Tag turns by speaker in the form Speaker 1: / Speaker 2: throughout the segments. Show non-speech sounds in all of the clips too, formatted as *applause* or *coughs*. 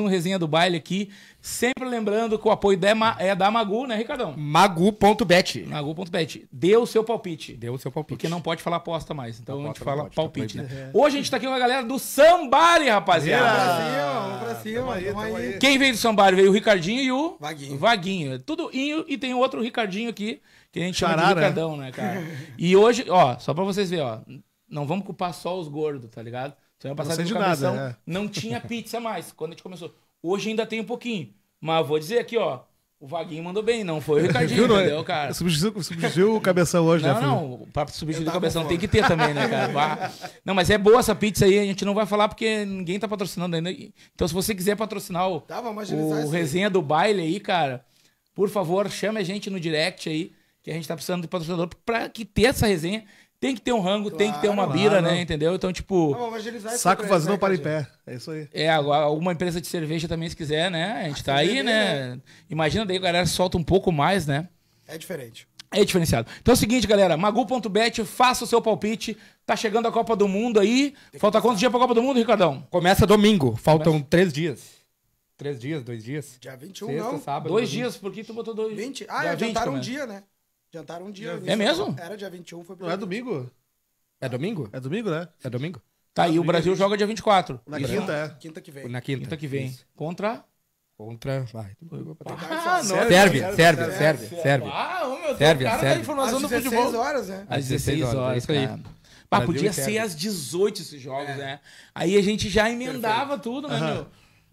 Speaker 1: um resenha do baile aqui.
Speaker 2: Sempre lembrando que o apoio é da Magu, né, Ricardão? Magu.bet. Magu.bet. Dê o seu palpite. Deu o seu palpite. Porque não pode falar aposta mais. Então aposta a gente fala pode, palpite, tá né? É. Hoje a gente tá aqui com a galera do Sambari, rapaziada.
Speaker 3: Vamos pra cima, vamos pra cima. Aí, aí.
Speaker 2: aí, Quem veio do Sambari? Veio o Ricardinho e o. Vaguinho. Vaguinho. Tudo Inho e tem outro Ricardinho aqui, que a gente Charara. chama de né? Ricardão, né, cara? e hoje, ó, só pra vocês verem, ó. Não vamos culpar só os gordos, tá ligado? Semana passada não, cabeção, nada, né? não tinha pizza mais, quando a gente começou. Hoje ainda tem um pouquinho. Mas vou dizer aqui, ó. O Vaguinho mandou bem, não foi o *laughs* Ricardinho, Viu, é? entendeu, cara? Substituiu, substituiu o cabeção hoje, não, né, filho? Não, não, pra substituir o cabeção tem que ter também, né, cara? Não, mas é boa essa pizza aí, a gente não vai falar porque ninguém tá patrocinando ainda. Então, se você quiser patrocinar o, tá, o resenha do baile aí, cara, por favor, chame a gente no direct aí, que a gente tá precisando de patrocinador pra que ter essa resenha tem que ter um rango, claro, tem que ter uma bira, né? Entendeu? Então, tipo. Não, saco vazio não para em pé. É isso aí. É, agora, alguma empresa de cerveja também, se quiser, né? A gente a tá aí, né? né? Imagina daí a galera solta um pouco mais, né? É diferente. É diferenciado. Então é o seguinte, galera, magu.bet, faça o seu palpite. Tá chegando a Copa do Mundo aí. Falta quantos dias pra Copa do Mundo, Ricardão? Começa domingo. Faltam Começa. três dias.
Speaker 4: Três dias, dois dias. Dia 21, Sexta, não. Sábado, dois domingo. dias, porque
Speaker 3: tu botou dois. 20. Ah, dia adiantaram 20, um né? dia, né? Jantaram um dia. É mesmo? Era dia 21, foi Não é
Speaker 4: domingo? É domingo? É domingo, né? É domingo? Tá, é aí o Brasil é joga dia 24. Na Isso. quinta, é. Quinta que vem. Na quinta, quinta que vem. Isso.
Speaker 2: Contra. Contra. Vai.
Speaker 4: Ah, serve, serve, serve, Sérvia. Ah, meu Deus, Sérvia, cara tá Sérvia. informação do futebol. Às 16 horas, né? Às 16 horas, é isso aí. Ah, podia ser
Speaker 2: às 18 esses jogos, né? Aí a gente já emendava tudo, né, meu?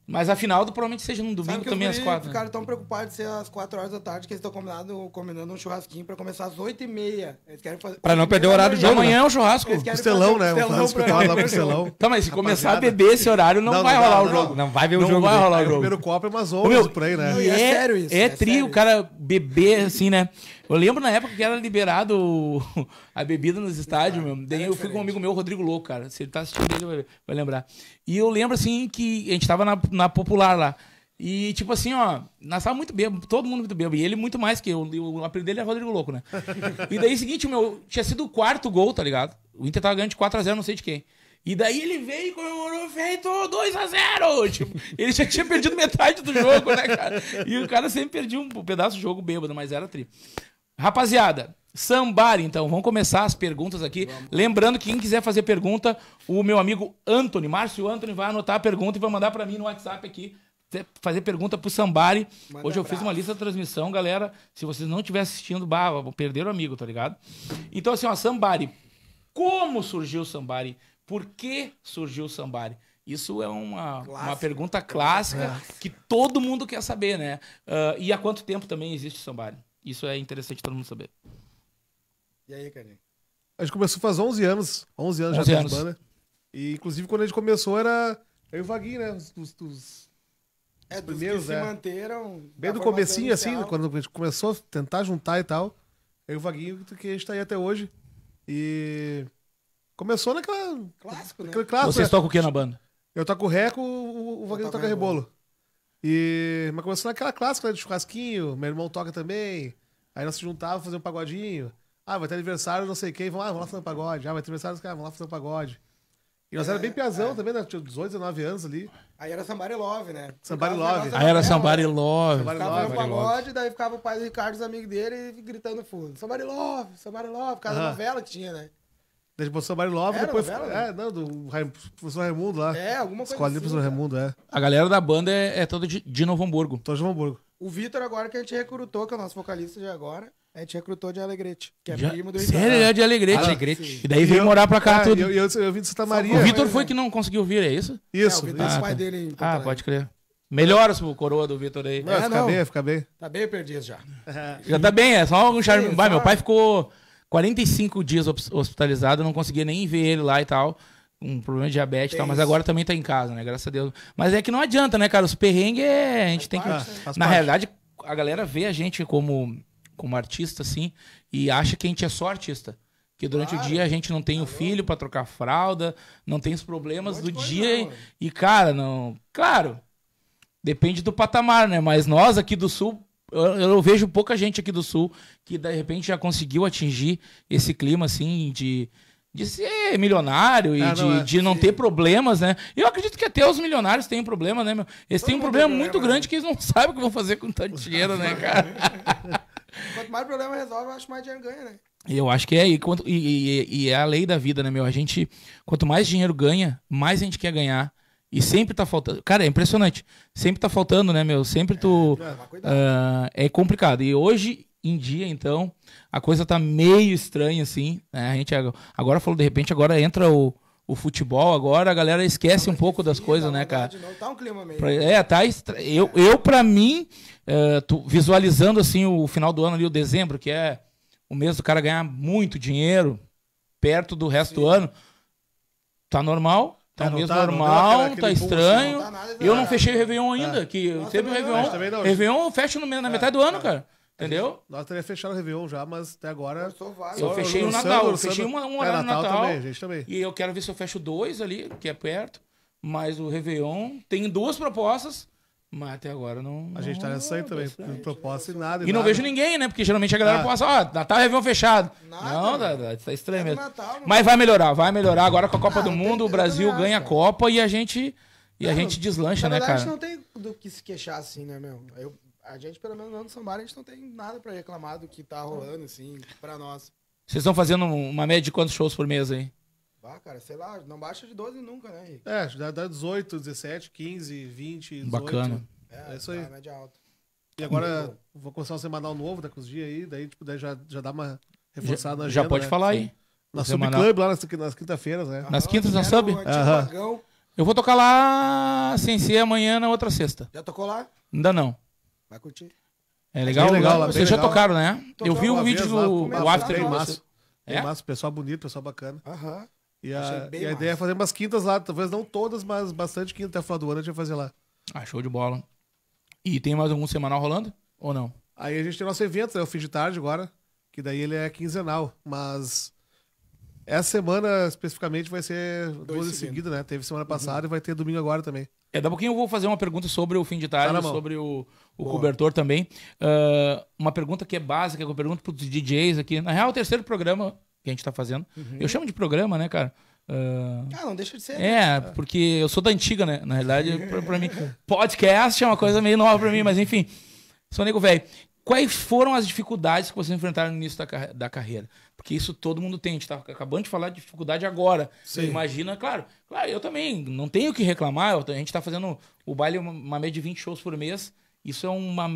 Speaker 2: Mas a final provavelmente seja no domingo também às quatro. Os né? caras
Speaker 3: estão preocupados de ser às quatro horas da tarde, que eles estão combinando, combinando um churrasquinho pra começar às
Speaker 5: oito e meia. Eles querem fazer. Pra não perder o horário do jogo. Amanhã é um churrasco. O Costelão, né? Costelão lá
Speaker 2: costelão. Tá, mas se começar a beber esse horário, não, vai rolar o jogo. Não vai ver o jogo. Não vai rolar o é jogo. O primeiro
Speaker 5: copo é umas 11 por aí, né? É, é sério
Speaker 2: isso. É, é trio, o cara beber assim, né? Eu lembro na época que era liberado *laughs* a bebida nos estádios, meu. Daí eu fui com um amigo meu, Rodrigo Louco, cara. Se ele tá assistindo, ele vai, vai lembrar. E eu lembro, assim, que a gente tava na, na Popular lá. E, tipo assim, ó, nós tava muito bêbado, todo mundo muito bêbado. E ele muito mais que eu. O apelido dele é Rodrigo Louco, né? *laughs* e daí, seguinte, meu, tinha sido o quarto gol, tá ligado? O Inter tava ganhando de 4x0, não sei de quem. E daí ele veio e comemorou, feito 2x0! Tipo, ele já tinha *laughs* perdido metade do jogo, né, cara? E o cara sempre perdia um pedaço do jogo bêbado, mas era tri. Rapaziada, sambar então. Vamos começar as perguntas aqui. Vamos. Lembrando que quem quiser fazer pergunta, o meu amigo Anthony, Márcio Anthony, vai anotar a pergunta e vai mandar para mim no WhatsApp aqui. Fazer pergunta pro Sambari. Manda Hoje eu abraço. fiz uma lista de transmissão, galera. Se vocês não estiverem assistindo, bah, perderam o amigo, tá ligado? Então, assim, ó, Sambari. Como surgiu o Sambari? Por que surgiu o Sambari? Isso é uma, uma pergunta clássica que todo mundo quer saber, né? Uh, e há quanto tempo também existe o Sambari? Isso é interessante todo mundo saber.
Speaker 5: E aí, Ricardinho? A gente começou faz 11 anos. 11 anos 11 já anos. de banda. E, inclusive, quando a gente começou, era eu e o Vaguinho, né? Dos, É, dos primeiros, que se né?
Speaker 3: manteram... Bem do comecinho, assim,
Speaker 5: quando a gente começou a tentar juntar e tal. Eu e o Vaguinho, que a gente tá aí até hoje. E... Começou naquela... Clássico, né? Clássico, Vocês né? tocam o que na banda? Eu toco o reco, o, o Vaguinho toca rebolo. rebolo. E, mas começou naquela clássica né, de churrasquinho, meu irmão toca também. Aí nós se juntava fazer um pagodinho. Ah, vai ter aniversário, não sei quem, vamos lá, vamos lá fazer um pagode. Ah, vai ter aniversário, cara, vamos lá fazer um pagode. E nós é, era bem é, piazão é. também, né? Tinha 18, 19 anos ali. Aí era e Love, né? e Love. Aí era Somebody Love. Somebody Love. Ficava pagode,
Speaker 3: daí ficava o pai do Ricardo e os amigos dele gritando fundo. Somebody Love, Somebody Love, por causa uh -huh. da novela que tinha, né?
Speaker 2: Da Bolsonaro Love, Era
Speaker 3: depois. Novela, né? é,
Speaker 5: não, do professor Raimundo lá.
Speaker 2: É, alguma coisa. Escolinha assim, professor Raimundo, é. A galera da banda é, é toda de, de Novo Hamburgo. Toda de Novo Hamburgo.
Speaker 3: O Vitor, agora que a gente recrutou, que é o nosso vocalista de agora, a gente recrutou de Alegrete,
Speaker 5: que é já, primo do Vitor. Sério, ele é de Alegrete. Alegrete. E daí veio morar pra cá ah, tudo. Eu, eu, eu, vim de Santa Maria. O Vitor
Speaker 2: foi né? que não conseguiu vir, é isso? Isso. É, o Vitor é ah, pai tá. dele. Ah, pode crer. Melhora o coroa do Vitor aí. Não, é, fica não. bem, fica bem.
Speaker 3: Tá bem perdido já. *laughs* já tá bem, é só um charme. Vai, meu pai
Speaker 2: ficou 45 dias hospitalizado, não conseguia nem ver ele lá e tal. Um problema de diabetes e tal, mas agora também tá em casa, né? Graças a Deus. Mas é que não adianta, né, cara? Os perrengues é. A gente tem que. na parte. realidade, a galera vê a gente como, como artista, assim, e acha que a gente é só artista. Que durante claro. o dia a gente não tem o tá filho para trocar fralda, não tem os problemas do dia. Não, e, cara, não. Claro, depende do patamar, né? Mas nós aqui do Sul, eu, eu, vejo pouca gente aqui do Sul que de repente já conseguiu atingir esse clima assim de, de ser milionário e ah, de, não, é, de não ter problemas, né? Eu acredito que até os milionários têm problema, né, meu? Eles têm um problema muito problema, né? grande né? que eles não *laughs* sabem o que vão fazer com tanto dinheiro, né, cara? *laughs*
Speaker 3: Quanto mais problema resolve, eu acho mais dinheiro ganha, né?
Speaker 2: Eu acho que é, e, quanto, e, e, e é a lei da vida, né, meu? A gente, quanto mais dinheiro ganha, mais a gente quer ganhar e sempre tá faltando. Cara, é impressionante. Sempre tá faltando, né, meu? Sempre tu. Uh, é complicado. E hoje em dia, então, a coisa tá meio estranha, assim. Né? A gente agora falou, de repente, agora entra o, o futebol, agora a galera esquece tá um pouco das coisas, tá né, cara? Não, tá um clima meio. É, tá. Estra... Eu, eu, pra mim, uh, visualizando, assim, o final do ano ali, o dezembro, que é o mês do cara ganhar muito dinheiro, perto do resto Sim. do ano, tá normal Tá, tá mesmo tá, normal, aquela, tá estranho. nada, eu não é. fechei o Réveillon é. ainda, que Nossa, sempre o Réveillon. Não, Réveillon fecha no, na é, metade do ano, cara. Entendeu? Nós teria
Speaker 5: fechado o Réveillon já, mas até agora.
Speaker 2: Eu, eu fechei o Natal, eu fechei uma, um horário é, Natal. Natal também, gente também. E eu quero ver se eu fecho dois ali, que é perto. Mas o Réveillon tem duas propostas mas até agora não. A gente tá nessa aí também, por né? proposta e nada. E, não nada. vejo ninguém, né? Porque geralmente a galera ah. passa, ó, oh, Natal é avião fechado. Nada, não, tá, tá, tá estranho é mesmo. Natal, né? Mas vai melhorar, vai melhorar. Agora com a Copa ah, do Mundo, tem, o Brasil ganha acho, a Copa e a gente. E não, a gente deslancha, né, cara? A gente não
Speaker 3: tem do que se queixar, assim, né, meu? Eu, a gente, pelo menos no Sambar, a gente não tem nada pra reclamar do que tá rolando, assim, pra nós.
Speaker 2: Vocês estão fazendo uma média de quantos shows por mês aí?
Speaker 3: Ah, cara, sei lá, não baixa de 12 nunca, né, Henrique?
Speaker 5: É, dá, dá 18, 17, 15, 20, 18. Bacana. É, é isso tá aí. Tá, média alta. E agora vou começar um semanal novo daqui tá uns dias aí, daí tipo, daí já, já dá uma
Speaker 2: reforçada já, na agenda, Já pode né? falar aí. Na Subclub,
Speaker 5: lá nas, nas quintas-feiras, né? Aham, nas ah, quintas na Sub? Aham.
Speaker 2: Eu vou tocar lá sem ser amanhã na outra sexta. Já tocou lá? Ainda não. Vai curtir. É legal, é legal. Né? Lá, Vocês já tocaram, né? Tocou eu vi o vídeo do lá, o
Speaker 5: After. Tem massa, é? tem massa, pessoal bonito, pessoal bacana. Aham. E a, e a ideia é fazer umas quintas lá, talvez não todas, mas bastante quinta até o final do ano a gente vai fazer lá. Ah, show de bola. E tem mais algum semanal rolando ou não? Aí a gente tem nosso evento, é né, o fim de tarde agora, que daí ele é quinzenal, mas essa semana especificamente vai ser Dois duas em seguida, né? Teve semana uhum. passada uhum. e vai ter domingo agora também.
Speaker 2: É, daqui a pouquinho eu vou fazer uma pergunta sobre o fim de tarde, tá sobre o, o cobertor também. Uh, uma pergunta que é básica, que eu pergunto para os DJs aqui. Na real, é o terceiro programa que a gente está fazendo. Uhum. Eu chamo de programa, né, cara? Uh... Ah, não deixa de ser. É, né? porque eu sou da antiga, né? Na realidade, *laughs* para mim, podcast é uma coisa meio nova para mim, mas enfim, sou nego velho. Quais foram as dificuldades que vocês enfrentaram no início da, car da carreira? Porque isso todo mundo tem. A gente tá acabando de falar de dificuldade agora. Sim. Imagina, é claro, claro, eu também não tenho o que reclamar. A gente tá fazendo o baile uma, média de 20 shows por mês. Isso é uma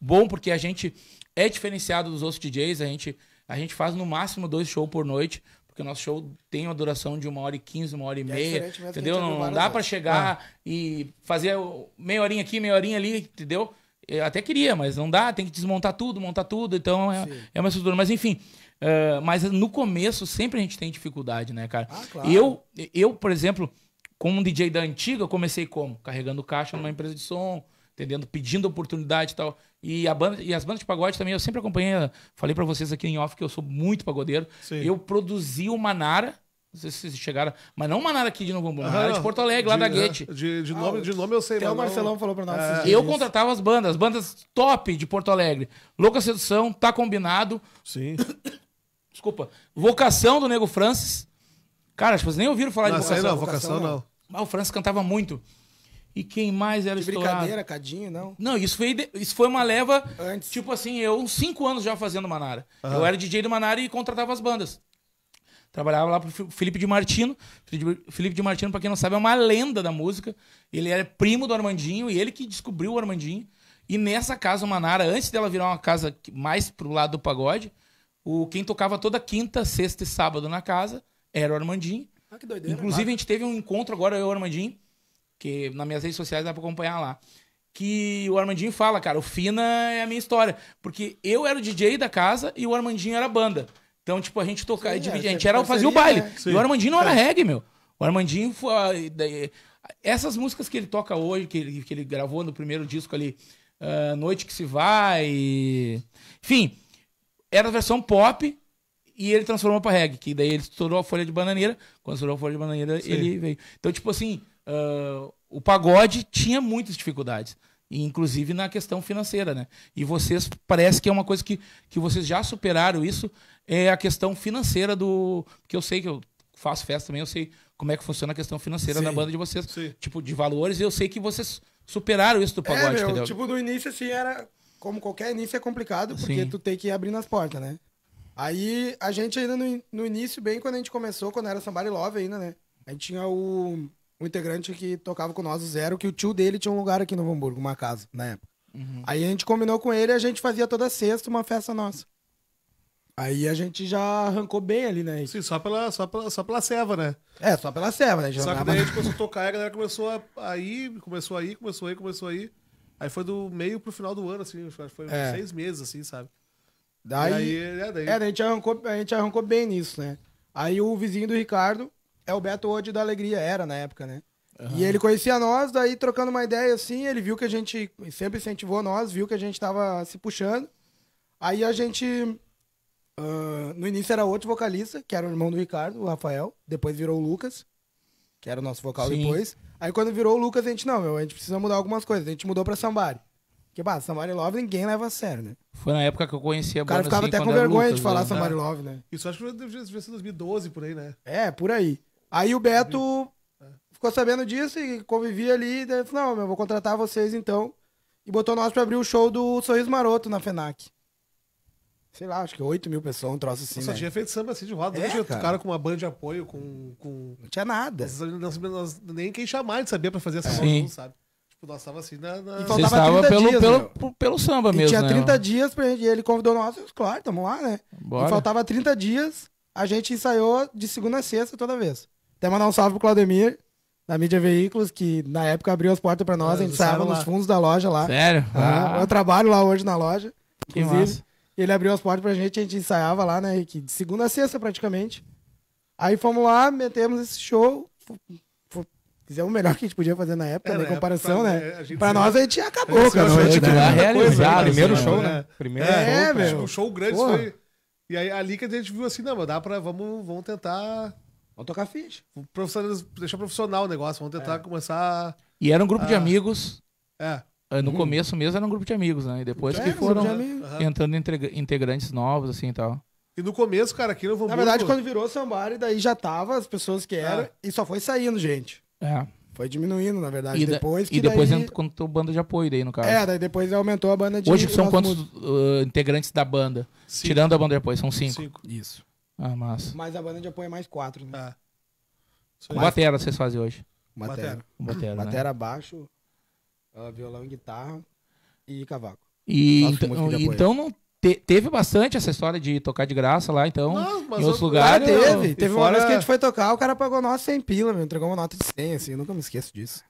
Speaker 2: bom porque a gente é diferenciado dos outros DJs, a gente a gente faz no máximo dois shows por noite, porque o nosso show tem uma duração de uma hora e quinze, uma hora e, e é meia, é entendeu? Não, não dá para chegar ah. e fazer meia horinha aqui, meia horinha ali, entendeu? Eu até queria, mas não dá, tem que desmontar tudo, montar tudo, então é, é uma estrutura. Mas enfim, uh, mas no começo sempre a gente tem dificuldade, né, cara? Ah, claro. Eu, eu, por exemplo, como um DJ da antiga, comecei como? Carregando caixa numa hum. empresa de som, entendendo? Pedindo oportunidade e tal. E, a banda, e as bandas de pagode também, eu sempre acompanhei. Falei para vocês aqui em off que eu sou muito pagodeiro. Sim. Eu produzi o Manara. Não sei se vocês chegaram, mas não Manara aqui de Novo Hamburgo, Manara ah, de Porto Alegre, lá de, da Guete.
Speaker 5: Ah, de, de, nome, ah, de nome eu sei. Até o Marcelão não... falou pra nós. É, eu
Speaker 2: contratava as bandas, as bandas top de Porto Alegre. Louca Sedução, Tá Combinado. Sim. *coughs* Desculpa. Vocação do Nego Francis. Cara, acho que vocês nem ouviram falar não, de Vocação. Não, Vocação, vocação não. não. o Francis cantava muito. E quem mais era que estourado? Brincadeira, Cadinho, não? Não, isso foi, isso foi uma leva. Antes. Tipo assim, eu uns 5 anos já fazendo Manara. Uhum. Eu era DJ do Manara e contratava as bandas. Trabalhava lá pro Felipe de Martino. Felipe de Martino, pra quem não sabe, é uma lenda da música. Ele era primo do Armandinho e ele que descobriu o Armandinho. E nessa casa, o Manara, antes dela virar uma casa mais pro lado do pagode, o, quem tocava toda quinta, sexta e sábado na casa era o Armandinho. Ah, que doideira. Inclusive, né? a gente teve um encontro agora, eu e o Armandinho que nas minhas redes sociais dá pra acompanhar lá. Que o Armandinho fala, cara, o Fina é a minha história. Porque eu era o DJ da casa e o Armandinho era a banda. Então, tipo, a gente tocava, é, a gente era, fazia o baile. Né? E o Armandinho não era é. reggae, meu. O Armandinho foi. Ah, essas músicas que ele toca hoje, que ele, que ele gravou no primeiro disco ali, uh, Noite que se vai. E... Enfim, era a versão pop e ele transformou pra reggae, que daí ele estourou a folha de bananeira. Quando estourou a folha de bananeira, Sim. ele veio. Então, tipo assim, uh, o pagode tinha muitas dificuldades, inclusive na questão financeira, né? E vocês parece que é uma coisa que, que vocês já superaram isso, é a questão financeira do. Porque eu sei que eu faço festa também, eu sei como é que funciona a questão financeira sim, da banda de vocês. Sim. Tipo, de valores, e eu sei que vocês superaram isso do é, pagode, é, meu, entendeu? Tipo,
Speaker 3: no início, assim, era. Como qualquer início é complicado, porque sim. tu tem que ir abrindo as portas, né? Aí a gente ainda no, no início, bem quando a gente começou, quando era Somebody Love ainda, né? A gente tinha o, um integrante que tocava com nós, o Zero, que o tio dele tinha um lugar aqui no Hamburgo, uma casa, na época. Uhum. Aí a gente combinou com ele e a gente fazia toda sexta uma festa nossa. Aí a
Speaker 5: gente já arrancou bem ali, né? Sim, só pela, só pela, só pela ceva, né? É, só pela ceva, né? Só que daí a gente começou a tocar e a galera começou a, aí, começou aí, começou aí, começou aí. Aí foi do meio pro final do ano, assim, foi é. seis meses, assim, sabe? Daí, e aí, é, daí... É, a gente,
Speaker 3: arrancou, a gente arrancou bem nisso, né? Aí o vizinho do Ricardo, é o Beto Hoje da Alegria, era na época, né? Uhum. E ele conhecia nós, daí trocando uma ideia assim, ele viu que a gente sempre incentivou nós, viu que a gente tava se puxando. Aí a gente. Uh, no início era outro vocalista, que era o irmão do Ricardo, o Rafael. Depois virou o Lucas, que era o nosso vocal Sim. depois. Aí quando virou o Lucas, a gente, não, meu, a gente precisa mudar algumas coisas. A gente mudou pra Sambari. Porque, pá, Somebody Love ninguém leva a sério, né?
Speaker 2: Foi na época que eu conhecia a banda. O cara ficava assim, até com vergonha Lucas, de falar né? Love,
Speaker 3: né?
Speaker 5: Isso acho que devia ser 2012, por aí, né?
Speaker 3: É, por aí. Aí o Beto uhum. ficou sabendo disso e convivia ali. E daí falou: Não, eu vou contratar vocês então. E botou nós pra abrir o show do Sorriso Maroto na FENAC.
Speaker 5: Sei lá, acho que 8 mil pessoas, um troço assim. Só né? tinha feito samba assim de roda. É, cara. cara com uma banda de apoio, com. com... Não tinha nada. nem quem chamar de sabia pra fazer essa Sim. Roda, sabe? Tipo, nós tava assim na. na... Então, tava pelo, dias, pelo, pelo, pelo samba
Speaker 3: e mesmo. Tinha 30 né? dias pra gente. E ele convidou nós, claro, tamo lá, né? Bora. E faltava 30 dias, a gente ensaiou de segunda a sexta toda vez. Até mandar um salve pro Claudemir, da Mídia Veículos, que na época abriu as portas para nós, a gente ensaiava nos fundos da loja lá. Sério? Ah, ah, Eu trabalho lá hoje na loja, que inclusive. Massa. Ele abriu as portas pra gente, a gente ensaiava lá, né, Rick? De segunda a sexta, praticamente. Aí fomos lá, metemos esse show, Fizemos o melhor que a gente podia fazer na época, é, né? Em comparação, né? Pra nós a gente acabou, a gente cara. A gente né? realizado. Primeiro assim, show, né? Primeiro é, show, velho. O show grande foi.
Speaker 5: E aí ali que a gente viu assim, não, mas dá pra. Vamos, vamos tentar Vamos tocar ficha. Profissional, deixar profissional o negócio, vamos tentar é. começar.
Speaker 2: E era um grupo a... de ah. amigos. É. Ah, no uhum. começo mesmo era um grupo de amigos, né? E depois é, que foram um entrando integrantes novos, assim e tal.
Speaker 5: E no
Speaker 3: começo, cara, aqui no vou. Na verdade, quando virou Sambari, daí já tava as pessoas que eram, é. e só foi saindo, gente. É. Foi diminuindo, na verdade, e depois. e depois daí...
Speaker 2: entrou banda de apoio daí, no caso. É, daí
Speaker 3: depois aumentou a banda de... Hoje são quantos
Speaker 2: uh, integrantes da banda? Cinco. Tirando a banda de apoio, são cinco. cinco. Isso. Ah, massa.
Speaker 3: Mas a banda de apoio é mais quatro, né? É. O batera
Speaker 2: vocês fazem hoje? Batera. Batera, batera, batera né?
Speaker 3: baixo, ah, violão e guitarra e cavaco. E então, então
Speaker 2: não te, teve bastante essa história de tocar de graça lá, então, não, em outros eu, lugares. Cara, teve. Eu, teve fora... horas que a gente
Speaker 3: foi tocar, o cara pagou nós 100 pila, me entregou uma nota de
Speaker 4: 100, assim, eu nunca me esqueço disso.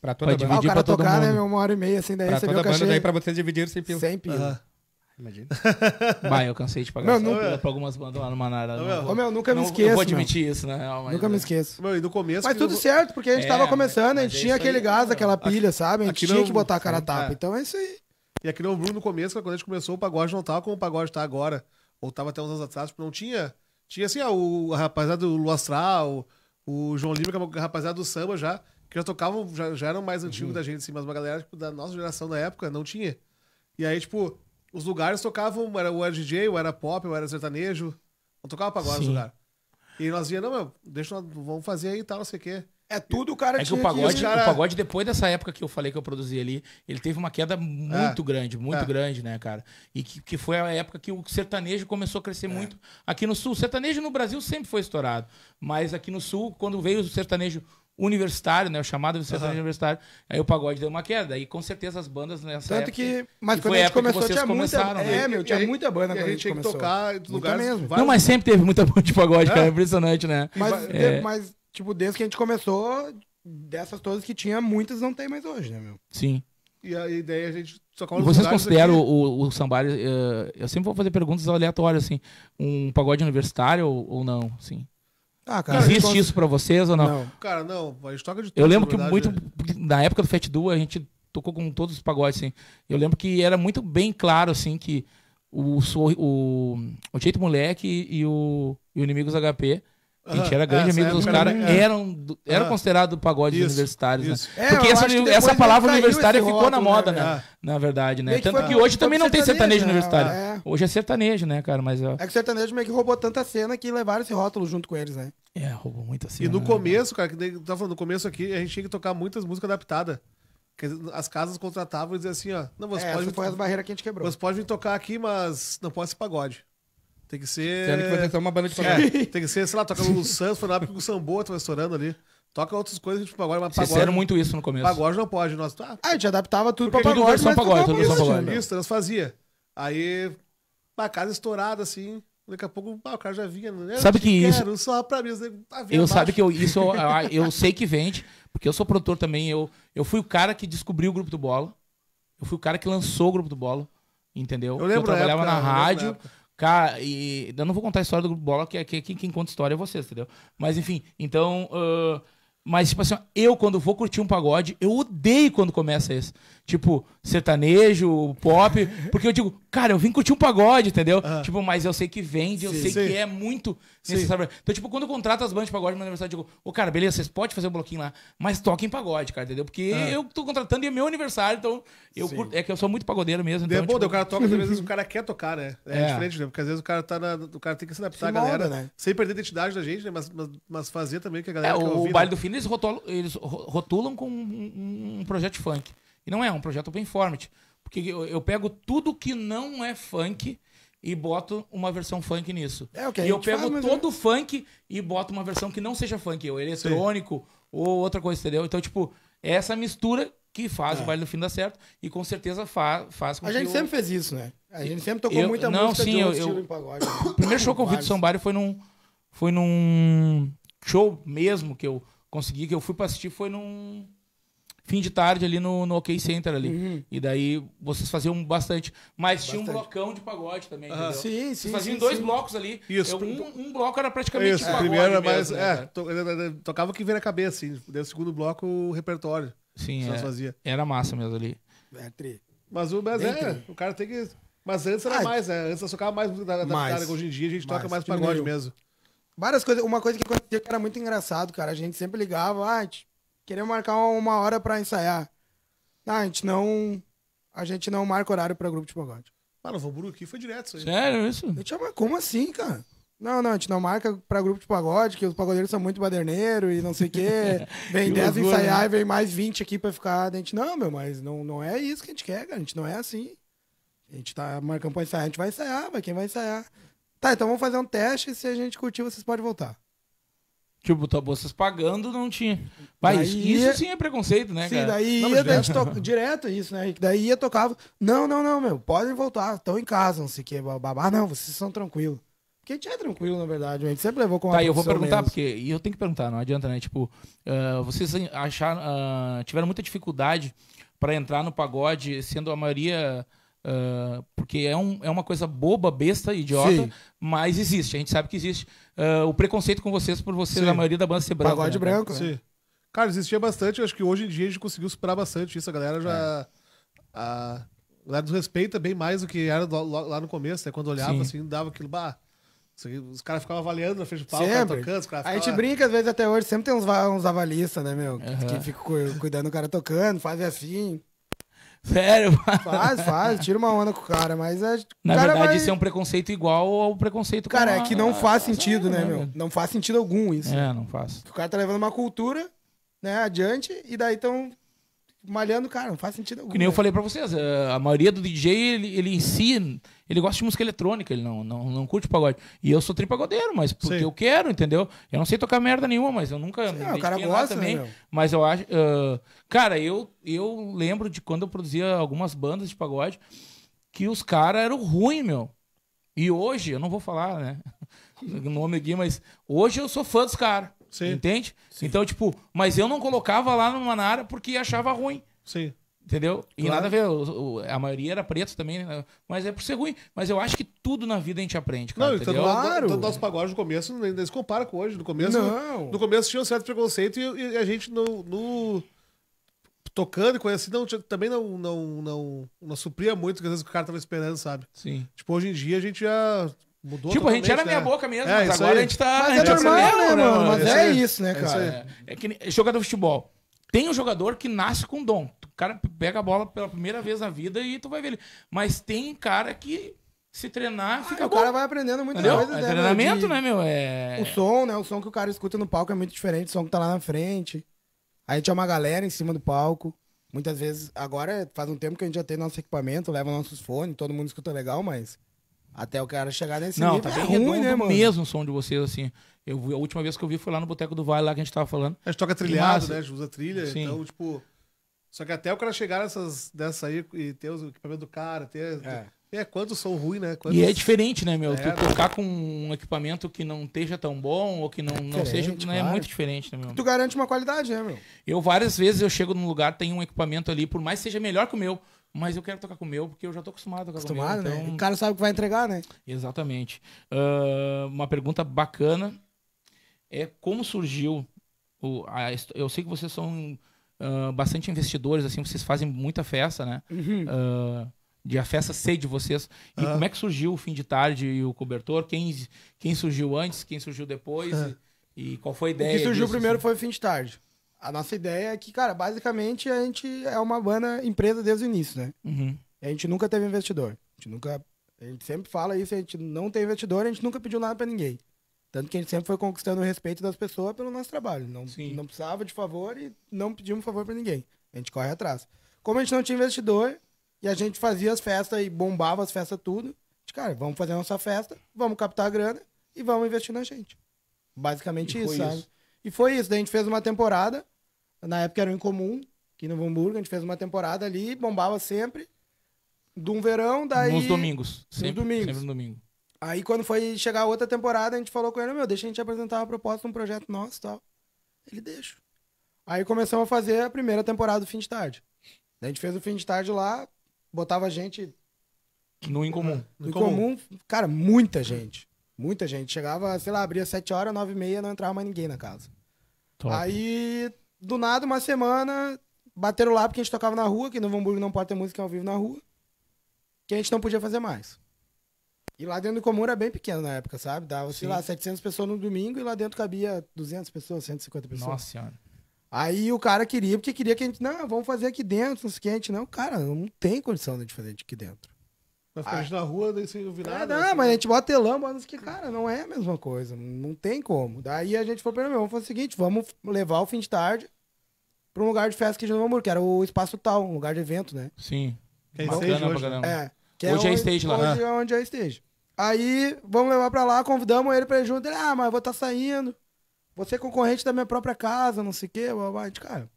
Speaker 4: Pra toda pra banda. Ah, o cara pra tocar, né, uma hora e meia, assim, daí pra você toda viu o cachê. banda, daí pra vocês dividiram 100 pila. 100 pila. Uhum. Imagina. *laughs* Bah, eu cansei de pagar não, pra algumas bandas
Speaker 5: lá no Manara. Não, não, vou, meu, nunca me esqueço. Eu vou admitir meu. isso, né? mas nunca
Speaker 2: me esqueço. Meu, e no começo. Mas tudo eu... certo, porque a gente é, tava começando, a gente é tinha aquele aí,
Speaker 3: gás, aquela pilha, aqui, sabe? A gente tinha que botar a cara a é. tapa. É.
Speaker 5: Então é isso aí. E aqui no Bruno, no começo, quando a gente começou, o pagode não tava como o pagode tá agora. Ou tava até uns anos atrás, porque tipo, não tinha. Tinha assim, ó, o, rapaziada do Luastral, o, o João Lima, que é o rapaziada do samba já, que já tocavam, já, já eram mais antigos uhum. da gente, assim, mas uma galera tipo, da nossa geração da época não tinha. E aí, tipo, os lugares tocavam, era, o DJ, ou era pop, ou era sertanejo. Não tocava pagode no lugar. E nós via, não, meu, deixa nós, vamos fazer aí e tal, não sei o quê. É tudo o cara é que o pagode, cara... o
Speaker 2: pagode, depois dessa época que eu falei que eu produzi ali, ele teve uma queda muito é. grande, muito é. grande, né, cara? E que, que foi a época que o sertanejo começou a crescer é. muito aqui no Sul. O sertanejo no Brasil sempre foi estourado, mas aqui no Sul, quando veio o sertanejo universitário, né? O chamado universitário, uhum. universitário. Aí o pagode deu uma queda. E com certeza as bandas nessa Tanto época, que,
Speaker 1: mas quando a gente começou, tinha muita, né? é, meu, tinha muita banda quando a gente, a gente começou. tocar dos mesmo.
Speaker 3: Não, mas sempre teve muita banda de pagode, é. cara, é impressionante, né? Mas, é. mas, tipo, desde que a gente começou, dessas todas que tinha, muitas não tem mais hoje, né, meu? Sim. E a ideia a gente socorre
Speaker 5: os Vocês
Speaker 2: consideram o, o, sambar, uh, eh, eu sempre vou fazer perguntas aleatórias, assim, um pagode universitário ou, ou não, sim? Ah, cara, Existe isso para vocês ou não? não?
Speaker 5: Cara, não. A gente toca de tudo. Eu lembro que verdade, muito.
Speaker 2: É. Na época do Fat Duo, a gente tocou com todos os pagodes, assim. Eu lembro que era muito bem claro, assim, que o, o, o Jeito Moleque e o, e o Inimigos HP a gente era grande ah, amigo dos é, caras, é. eram, eram considerados pagode isso, universitários, né? isso. né? Porque essa, essa palavra universitária ficou na moda, né? né? É. Na verdade, né? Tanto que hoje também não tem sertanejo né? universitário. Hoje é sertanejo, né, cara? Mas, É
Speaker 3: que o sertanejo meio que roubou
Speaker 5: tanta cena que levaram esse rótulo junto com eles, né?
Speaker 3: É, roubou
Speaker 2: muita cena. E
Speaker 5: no começo, cara, que tava tá falando, no começo aqui, a gente tinha que tocar muitas músicas adaptadas. As casas contratavam e diziam assim, ó. Não, você é, pode. Essa foi as barreiras que a gente quebrou. Você pode vir tocar aqui, mas não pode ser pagode. Tem que ser. Tem que vai uma banda de é, pagode. É, tem que ser, sei lá, toca o *laughs* Santos, foi na época que o Sambô tava estourando ali. Toca outras coisas, tipo pagode, mas Vocês pagode. Fizeram muito isso no começo. Pagode não pode. Nós, ah, ah a gente adaptava tudo pra pagode. Tudo mas pagode, tudo versão pagode. Isso, transfazia. Aí, uma casa estourada, assim. Daqui a pouco ah, o cara já vinha, né? Sabe que isso. Só pra mim, eu sabe que eu, isso eu, ah, eu sei que
Speaker 2: vende, porque eu sou produtor também. Eu, eu fui o cara que descobriu o grupo do Bola. Eu fui o cara que lançou o grupo do Bola. Entendeu? Eu lembro. Eu trabalhava época, na rádio. Cara, e eu não vou contar a história do Grupo Bola, que, é que quem conta história é vocês, entendeu? Mas enfim, então. Uh, mas, tipo assim, eu quando vou curtir um pagode, eu odeio quando começa isso. Tipo, sertanejo, pop. Porque eu digo, cara, eu vim curtir um pagode, entendeu? Tipo, mas eu sei que vende, eu sim, sei sim. que é muito sim. necessário. Então, tipo, quando eu contrato as bandas de pagode no meu aniversário, eu digo, ô, oh, cara, beleza, vocês podem fazer um bloquinho lá, mas toquem pagode, cara, entendeu? Porque eu tô contratando e é meu aniversário, então eu curto, É que eu sou muito pagodeiro mesmo. Então, é bom, tipo... o cara toca, às vezes o
Speaker 5: cara quer tocar, né? É, é, diferente, né? Porque às vezes o cara tá na, O cara tem que se adaptar à galera, né? Sem perder a identidade da gente, né? Mas, mas, mas fazer também que a galera. É, o, ouvir, baile né? do
Speaker 2: fim ainda eles rotulam, eles rotulam com um, um, projeto funk. E não é, é um projeto open format. Porque eu, eu, pego tudo que não é funk e boto uma versão funk nisso. É, okay, e eu pego faz, todo é... funk e boto uma versão que não seja funk, ou eletrônico, Sim. ou outra coisa, entendeu? Então, tipo, é essa mistura que faz é. o baile do fim dar certo e com certeza faz, faz com a que. A gente eu... sempre fez isso, né? A gente sempre tocou eu, muita não, música sim, de um eu, estilo eu... em pagode. Né? O *coughs* primeiro show que eu vi do Sambari foi num. Foi num show mesmo que eu consegui, que eu fui para assistir, foi num fim de tarde ali no, no OK Center ali. Uhum. E daí vocês faziam bastante. Mas bastante. tinha um blocão de pagode também, ah, entendeu? Sim, sim. Vocês faziam sim, dois sim. blocos ali. Isso. Eu, um, um, bloco era praticamente Isso, um primeiro era mais. Mesmo, né, é,
Speaker 5: né, tocava o que veio a cabeça, assim. Daí o segundo bloco, o repertório. Sim, é, fazia.
Speaker 2: era massa mesmo ali.
Speaker 5: É, tri. Mas, o, mas é, o cara tem que. Mas antes era Ai. Ah, mais, né? Antes tocava mais da, da, mais. hoje em dia a gente mais. toca mais pagode Diminuiu. mesmo.
Speaker 3: Várias coisas. Uma coisa que acontecia que era muito engraçado, cara. A gente sempre ligava, ah, a gente queria marcar uma hora pra ensaiar. Ah, a gente não. A gente não marca horário pra grupo de pagode.
Speaker 5: Mano, vou aqui foi direto isso aí. Sério isso?
Speaker 3: a gente amo, como assim, cara? Não, não, a gente não marca pra grupo de pagode, que os pagodeiros são muito baderneiro e não sei o quê. *laughs* Vem que 10 ensaiar né? e vem mais 20 aqui pra ficar. A gente, não, meu, mas não, não é isso que a gente quer, cara. A gente não é assim. A gente tá marcando pra ensaiar, a gente vai ensaiar, vai quem vai ensaiar. Tá, então vamos fazer um teste. e Se a gente curtir, vocês podem voltar.
Speaker 2: Tipo, tá, vocês pagando, não tinha. Mas daí... isso sim é preconceito, né, sim, cara? daí não, ia direto. *laughs* To...
Speaker 3: direto isso, né, Daí ia tocava. Não, não, não, meu, podem voltar, estão em casa, não sei o que, babá. Ah, não, vocês são tranquilos. Porque a gente é tranquilo, na verdade, a gente sempre levou com a Tá, eu vou perguntar, menos.
Speaker 2: porque. E eu tenho que perguntar, não adianta, né? Tipo, uh, vocês acharam. Uh, tiveram muita dificuldade para entrar no pagode, sendo a maioria. Uh, porque é, um, é uma coisa boba, besta, idiota, Sim. mas existe. A gente sabe que existe uh, o preconceito com vocês por vocês, a maioria da banda ser branca. Pagode né? branco, Sim. Né?
Speaker 5: Cara, existia bastante. Eu acho que hoje em dia a gente conseguiu superar bastante isso. A galera já. É. A, a galera nos respeita bem mais do que era lá no começo, né? Quando olhava assim, dava aquilo. Bah, os caras ficavam avaliando na frente do palco, tocando, os A gente
Speaker 3: brinca, às vezes, até hoje, sempre tem uns, uns avalistas, né, meu? Uhum. Que ficam cuidando do cara tocando, fazem assim. Sério? Faz, faz, tira uma onda com o cara, mas é. Na cara verdade, vai... isso é um
Speaker 2: preconceito igual ao preconceito Cara, é a... é que não faz sentido, né, meu? É. Não faz sentido algum isso. É, não faz. O cara tá levando uma cultura,
Speaker 3: né, adiante, e daí estão malhando, cara, não faz sentido algum. Que nem eu né? falei
Speaker 2: pra vocês, é, a maioria do DJ, ele, ele em si, ele gosta de música eletrônica, ele não, não, não curte pagode. E eu sou tripagodeiro, mas porque Sim. eu quero, entendeu? Eu não sei tocar merda nenhuma, mas eu nunca. Sim, ah, o cara gosta né, também. Né, mas eu acho. Uh, cara, eu, eu lembro de quando eu produzia algumas bandas de pagode que os caras eram ruins, meu. E hoje, eu não vou falar, né? *laughs* o nome aqui, mas hoje eu sou fã dos caras. Sim. Entende? Sim. Então, tipo, mas eu não colocava lá numa área porque achava ruim. Sim. Entendeu? E claro. nada a ver, a maioria era preto também, né? mas é por ser ruim. Mas eu acho que tudo na vida a gente aprende, cara, Não, tá entendeu? claro. tanto
Speaker 5: nosso pagode no começo, ainda se compara com hoje. No começo, não. no começo tinha um certo preconceito e, e a gente no, no tocando e conhecendo, não, também não, não, não, não supria muito, que às vezes o cara tava esperando, sabe? Sim. Tipo, hoje em dia a gente já Mudou tipo, a gente era né? meia boca mesmo, é, mas agora aí. a gente tá. Mas é tá normal, né, né, mano? mas é, é, né, é isso, né, cara? É, é que
Speaker 2: jogador de futebol. Tem um jogador que nasce com dom. O cara pega a bola pela primeira vez na vida e tu vai ver ele. Mas tem cara que se treinar, ah, fica ah, O cara vai aprendendo muita Entendeu? coisa. É né, treinamento, de... né,
Speaker 3: meu? É... O som, né? O som que o cara escuta no palco é muito diferente do som que tá lá na frente. A gente é uma galera em cima do palco. Muitas vezes, agora faz um tempo que a gente já tem nosso equipamento, leva nossos fones, todo mundo escuta legal, mas até o cara chegar nesse Não, nível. tá é bem é ruim, né, mano? mesmo
Speaker 2: o som de vocês, assim. Eu, a última vez que eu vi foi lá no Boteco do Vale, lá que a gente tava falando. A gente toca trilhado, né? A gente usa trilha, Sim. então,
Speaker 5: tipo... Só que até o cara chegar nessas, dessa aí e ter os equipamento do cara, ter... É. É, quantos são ruim né? E é diferente, né, meu? É, tu né?
Speaker 2: tocar com um equipamento que não esteja tão bom ou que não, né, é não seja. Não é muito diferente, né, meu? Tu
Speaker 3: garante uma qualidade, né, meu?
Speaker 2: Eu, várias vezes, eu chego num lugar, tem um equipamento ali, por mais que seja melhor que o meu. Mas eu quero tocar com o meu, porque eu já tô acostumado a tocar acostumado, com o meu. Acostumado, né? Então... O cara sabe o que vai entregar, né? Exatamente. Uh, uma pergunta bacana é como surgiu... O, a, eu sei que vocês são uh, bastante investidores, assim, vocês fazem muita festa, né? Uhum. Uh, de a festa sei de vocês. E como é que surgiu o fim de tarde e o cobertor? Quem, quem surgiu antes, quem surgiu depois? E, e, qual foi a ideia? O que surgiu disso, primeiro assim? foi
Speaker 3: o fim de tarde a nossa ideia é que, cara, basicamente a gente é uma banda empresa desde o início, né? Uhum. A gente nunca teve investidor. A gente nunca. A gente sempre fala isso, a gente não tem investidor, a gente nunca pediu nada para ninguém. Tanto que a gente sempre foi conquistando o respeito das pessoas pelo nosso trabalho. Não, não precisava de favor e não pedimos favor para ninguém. A gente corre atrás. Como a gente não tinha investidor e a gente fazia as festas e bombava as festas tudo, a gente, cara, vamos fazer a nossa festa, vamos captar a grana e vamos investir na gente. Basicamente isso, isso, sabe? E foi isso. Daí a gente fez uma temporada na época era o Incomum, aqui no Hamburgo, a gente fez uma temporada ali, bombava sempre. De um verão, daí. Nos domingos.
Speaker 2: sempre, domingos. Sempre no domingo.
Speaker 3: Aí quando foi chegar a outra temporada, a gente falou com ele, meu, deixa a gente apresentar uma proposta, um projeto nosso e tal. Ele deixa. Aí começamos a fazer a primeira temporada do fim de tarde. a gente fez o fim de tarde lá, botava gente. No incomum. Ah, no incomum, cara, muita gente. Muita gente. Chegava, sei lá, abria 7 horas, 9 e meia, não entrava mais ninguém na casa. Top. Aí do nada, uma semana, bateram lá porque a gente tocava na rua, que no Hamburgo não pode ter música ao vivo na rua, que a gente não podia fazer mais. E lá dentro do comum era bem pequeno na época, sabe? Dava, sei Sim. lá, 700 pessoas no domingo e lá dentro cabia 200 pessoas, 150 pessoas. Nossa senhora. Aí o cara queria, porque queria que a gente, não, vamos fazer aqui dentro, não sei o que, a gente, não, cara, não tem condição de fazer aqui
Speaker 5: dentro. Nós a gente ah, na rua, daí sem ouvir é, nada. É, não, assim.
Speaker 3: mas a né? gente bota telão, mas que, cara, não é a mesma coisa. Não tem como. Daí a gente foi pra mim, vamos fazer o seguinte, vamos levar o fim de tarde pra um lugar de festa que gente não Hamburgo, que era o Espaço Tal, um lugar de evento, né?
Speaker 2: Sim. Que é Bacana hoje, né?
Speaker 1: é, é, hoje é, onde, stage lá. Hoje
Speaker 3: né? é onde é stage. Aí, vamos levar pra lá, convidamos ele pra ir junto. Ele, ah, mas eu vou estar tá saindo. Você é concorrente da minha própria casa, não sei o quê. Blá, blá. A gente, cara,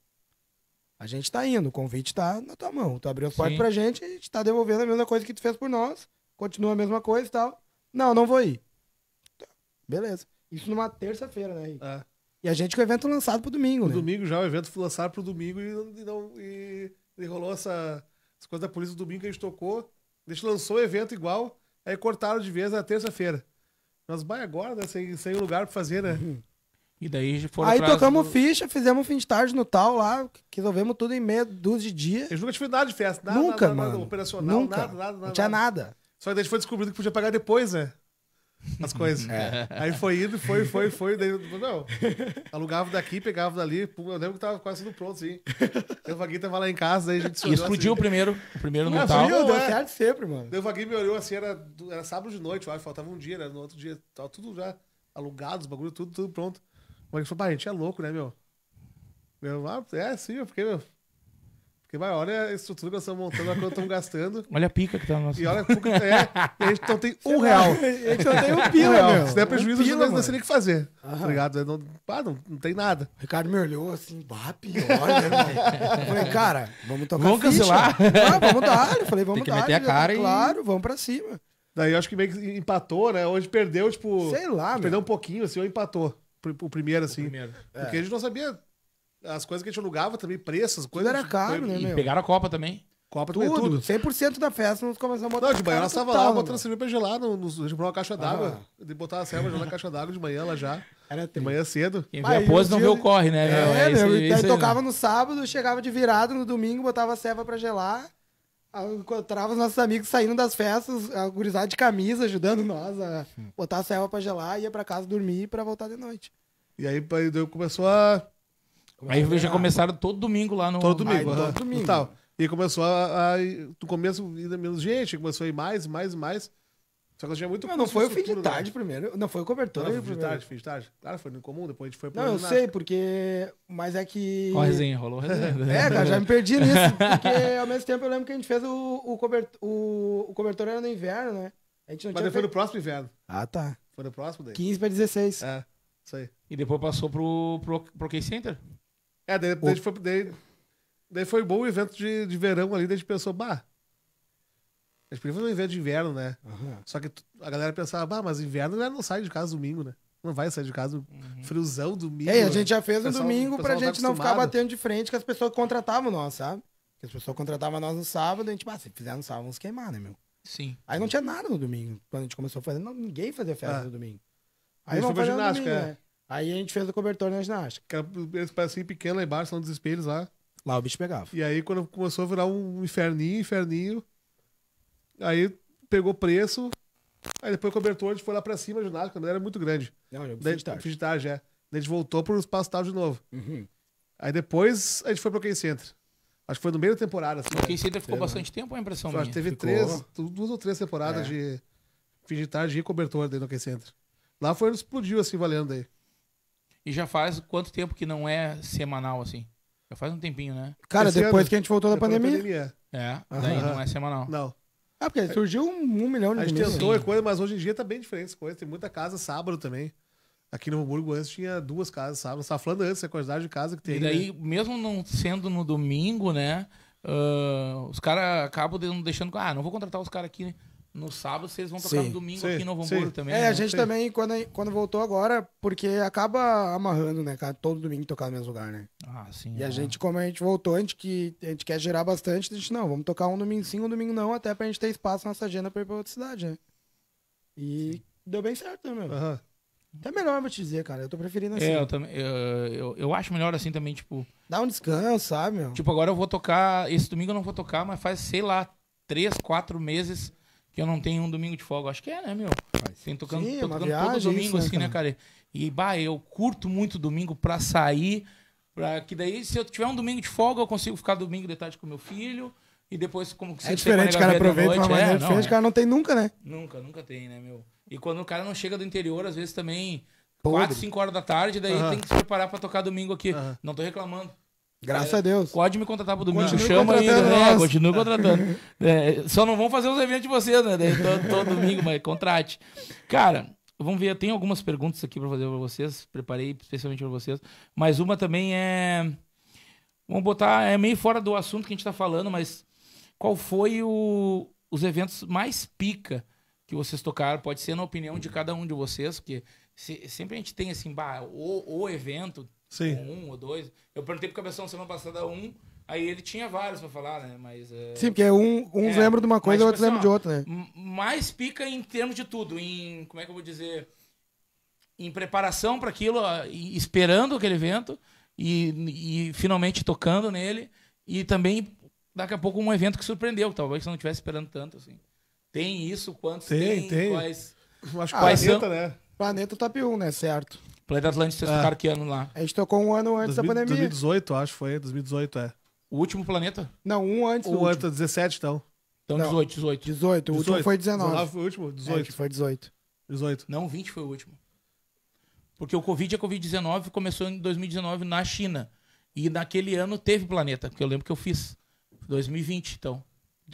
Speaker 3: a gente tá indo, o convite tá na tua mão. Tu abriu as portas pra gente, a gente tá devolvendo a mesma coisa que tu fez por nós. Continua a mesma coisa e tal. Não, não vou ir.
Speaker 5: Tá, beleza. Isso numa terça-feira, né, É. E a gente com o evento lançado pro domingo, no né? domingo já, o evento foi lançado pro domingo e, não, e, e rolou essa, essa coisa da polícia domingo que a gente tocou. A gente lançou o evento igual, aí cortaram de vez na terça-feira. Mas vai agora, né? Sem, sem lugar pra fazer, né? Uhum. *laughs* E daí foram Aí tocamos do...
Speaker 3: ficha, fizemos fim de tarde no
Speaker 5: tal lá, resolvemos tudo em meia dúzia de dias. tive nada de festa, nada, Nunca, nada, mano. Nada, operacional, Nunca. nada, nada, nada. Não tinha nada. Só que daí a gente foi descobrindo que podia pagar depois, né? As *laughs* coisas. É. Aí foi indo, foi, foi, foi. Daí, não, alugava daqui, pegava dali. Pô, eu lembro que tava quase tudo pronto, assim. Eu, o Vaguinho tava lá em casa, aí a gente se explodiu assim. o primeiro. O primeiro no tal. Explodiu, né? deu certo sempre, mano. Daí o Vaguinho me olhou assim, era, era sábado de noite, eu faltava um dia, era né? no outro dia. Tava tá tudo já alugado, os bagulhos, tudo, tudo pronto. O ele falou, a gente é louco, né, meu? meu ah, é, sim, eu fiquei, meu. Porque, vai, olha a estrutura que nós estamos montando, olha quanto estamos gastando. Olha a pica que tá no nosso. E olha a pica que tá, é. E a gente não tem um real. a gente não tem um pila, meu. Se der prejuízo, um pila, não sei nem o que fazer. Tá Aham. Tá ligado? Não, pá, não, não tem nada. O Ricardo me olhou assim, bah, pior, né, falei, cara, vamos tocar Vamos cancelar? Ah, vamos dar. Eu falei, vamos tem que dar. meter a cara e... Claro, vamos pra cima. Daí eu acho que meio que empatou, né? Hoje perdeu, tipo... Sei lá, Perdeu um pouquinho, assim, ou empatou o primeiro, assim. O primeiro. Porque é. a gente não sabia. As coisas que a gente alugava também, preços, coisas. Tudo era caro, foi... né, meu? E pegaram a Copa também. Copa tudo, também, tudo. 100% da festa nós começamos a botar. Não, de manhã nós tava lá botando cerveja pra gelar, no, no, a gente comprou uma caixa d'água, ah. de botar a cerveja na caixa d'água de manhã lá já. Era de manhã cedo. Quem vê a pose não vê o corre, né? É, é, é, é tocava
Speaker 3: no sábado, chegava de virado no domingo, botava a cerveja pra gelar. Ah, encontrava os nossos amigos saindo das festas, a gurizada de camisa, ajudando nós a botar a selva pra gelar, ia pra casa dormir pra voltar de noite.
Speaker 5: E aí, aí começou a. Aí já começaram todo domingo lá no. Todo domingo, todo domingo. E, tal. e começou a, a. No começo ainda menos gente, começou a ir mais, mais, mais. Só que eu tinha muito Não, não foi o fim de né? tarde primeiro. Não, foi o cobertor. Não, foi fim de tarde, fim de tarde. Claro, foi no comum, depois a gente foi pro. Não, eu sei,
Speaker 3: porque. Mas é que. Ó, resenha, rolou resenha. *laughs* é, cara, já me perdi nisso. Porque ao mesmo tempo eu lembro que a gente fez o, o, cobertor, o, o cobertor era no inverno, né? A gente não mas tinha. Mas foi no próximo
Speaker 5: inverno. Ah, tá. Foi no próximo daí?
Speaker 2: 15 pra 16. É, isso aí. E depois passou pro, pro, pro Key Center? É, daí, daí,
Speaker 5: o... foi, daí, daí foi bom o evento de, de verão ali, daí a gente pensou, bah. Mas podia fazer um evento de inverno, né? Uhum. Só que a galera pensava, ah mas inverno ela não sai de casa domingo, né? Não vai sair de casa frusão uhum. friozão domingo. É, a né? gente já fez no um domingo pra tá gente tá não ficar batendo
Speaker 3: de frente que as pessoas contratavam nós, sabe? Que as pessoas contratavam nós no sábado, a gente, bah, se fizer no sábado, vamos queimar, né, meu? Sim. Aí não tinha nada no domingo. Quando a gente começou a fazer, não, ninguém fazia festa ah. no domingo.
Speaker 5: Aí foi pra ginástica, domingo, é. né? Aí a gente fez o cobertor na ginástica. Esse pedacinho assim, pequeno lá embaixo, lá dos espelhos lá. Lá o bicho pegava. E aí, quando começou a virar um inferninho, inferninho, Aí pegou preço, aí depois cobertor, a gente foi lá pra cima, a ginástica, não era muito grande. Não, eu Daí, de tarde. Fim de tarde, é. Daí a gente voltou pro espaço tal de novo. Uhum. Aí depois a gente foi pro Ken Center. Acho que foi no meio da temporada. Assim, o Ken né? Center ficou bastante tempo, é a impressão minha. Acho que teve ficou. três, duas ou três temporadas é. de fim de tarde e cobertor dentro do Ken Center. Lá foi onde explodiu, assim, valendo aí.
Speaker 2: E já faz quanto tempo que não é semanal, assim? Já faz um tempinho, né? Cara, Esse depois ano, que a gente voltou da pandemia. pandemia. É, daí uhum. não é semanal. Não.
Speaker 5: Ah, porque surgiu um, um milhão de A gente tentou é coisa, mas hoje em dia tá bem diferente as coisas. Tem muita casa sábado também. Aqui no Hamburgo antes tinha duas casas sábado. Você tá falando antes da quantidade de casa que tem. E daí, né?
Speaker 2: mesmo não sendo no domingo, né? Uh, os caras acabam deixando. Ah, não vou contratar os caras aqui, né? no sábado, vocês vão tocar sim, no domingo sim, aqui em Novo Hamburgo também. É, né? a gente sim. também,
Speaker 3: quando, quando voltou agora, porque acaba amarrando, né, cara? Todo domingo tocar no mesmo lugar, né?
Speaker 2: Ah, sim. E é. a gente,
Speaker 3: como a gente voltou, a gente, que, a gente quer gerar bastante, a gente, não, vamos tocar um domingo sim, um domingo não, até pra gente ter espaço nossa agenda pra ir pra outra cidade, né? E deu bem certo, né, meu? Uhum.
Speaker 2: Até melhor, eu vou te dizer, cara. Eu tô preferindo é, assim. É, eu também. Eu, eu, eu, acho melhor assim também, tipo. Dá um descanso, sabe, meu? Tipo, agora eu vou tocar. Esse domingo eu não vou tocar, mas faz, sei lá, três, quatro meses que eu não tenho um domingo de folga. Acho que é, né, meu? Tem tocando, Sim, tô é tocando viagem, todo domingo, isso, né, assim, né, cara? E, bah, eu curto muito domingo pra sair, pra que daí, se eu tiver um domingo de folga, eu consigo ficar domingo de tarde com meu filho. E depois, como que É diferente, cara aproveita de uma é, maneira é, diferente, é. cara
Speaker 3: não tem nunca, né?
Speaker 2: Nunca, nunca tem, né, meu? E quando o cara não chega do interior, às vezes também. 4, 5 horas da tarde, daí uhum. tem que se preparar pra tocar domingo aqui. Uhum. Não tô reclamando. Graças é, a Deus. Pode me contratar pro domingo, continue chama aí. Né? Continua contratando. é, só não vão fazer os eventos de vocês, né? Todo, todo domingo, mas contrate. Cara, vamos ver, eu tenho algumas perguntas aqui para fazer para vocês, preparei especialmente para vocês, mas uma também é vamos botar é meio fora do assunto que a gente tá falando, mas qual foi o, os eventos mais pica que vocês tocaram? Pode ser na opinião de cada um de vocês, porque se, sempre a gente tem assim, bah, o, o evento Sim. Um ou dois. Eu perguntei pro Cabeção semana passada um, aí ele tinha vários pra falar, né? Mas. É... Sim, porque é um, uns é, lembram de uma coisa e outros tipo lembram de assim, outra, né? Mais pica em termos de tudo, em. Como é que eu vou dizer? Em preparação para aquilo, esperando aquele evento e, e finalmente tocando nele. E também, daqui a pouco, um evento que surpreendeu, talvez se não estivesse esperando tanto, assim. Tem isso? Quantos tem? Tem, tem. Quais, Acho que ah, planeta, são?
Speaker 3: né? Planeta top 1, né? Certo. Planeta Atlântico, vocês é. tocaram que ano lá? A gente tocou um ano antes 2000, da pandemia.
Speaker 2: 2018,
Speaker 5: acho, foi. 2018, é. O último planeta? Não, um antes. O antes, 17, então. Então, Não, 18, 18.
Speaker 2: 18, o último foi 19. 19 foi o último? 18. É, foi 18. 18. Não, 20 foi o último. Porque o Covid é Covid-19 começou em 2019 na China. E naquele ano teve planeta, porque eu lembro que eu fiz. 2020, então.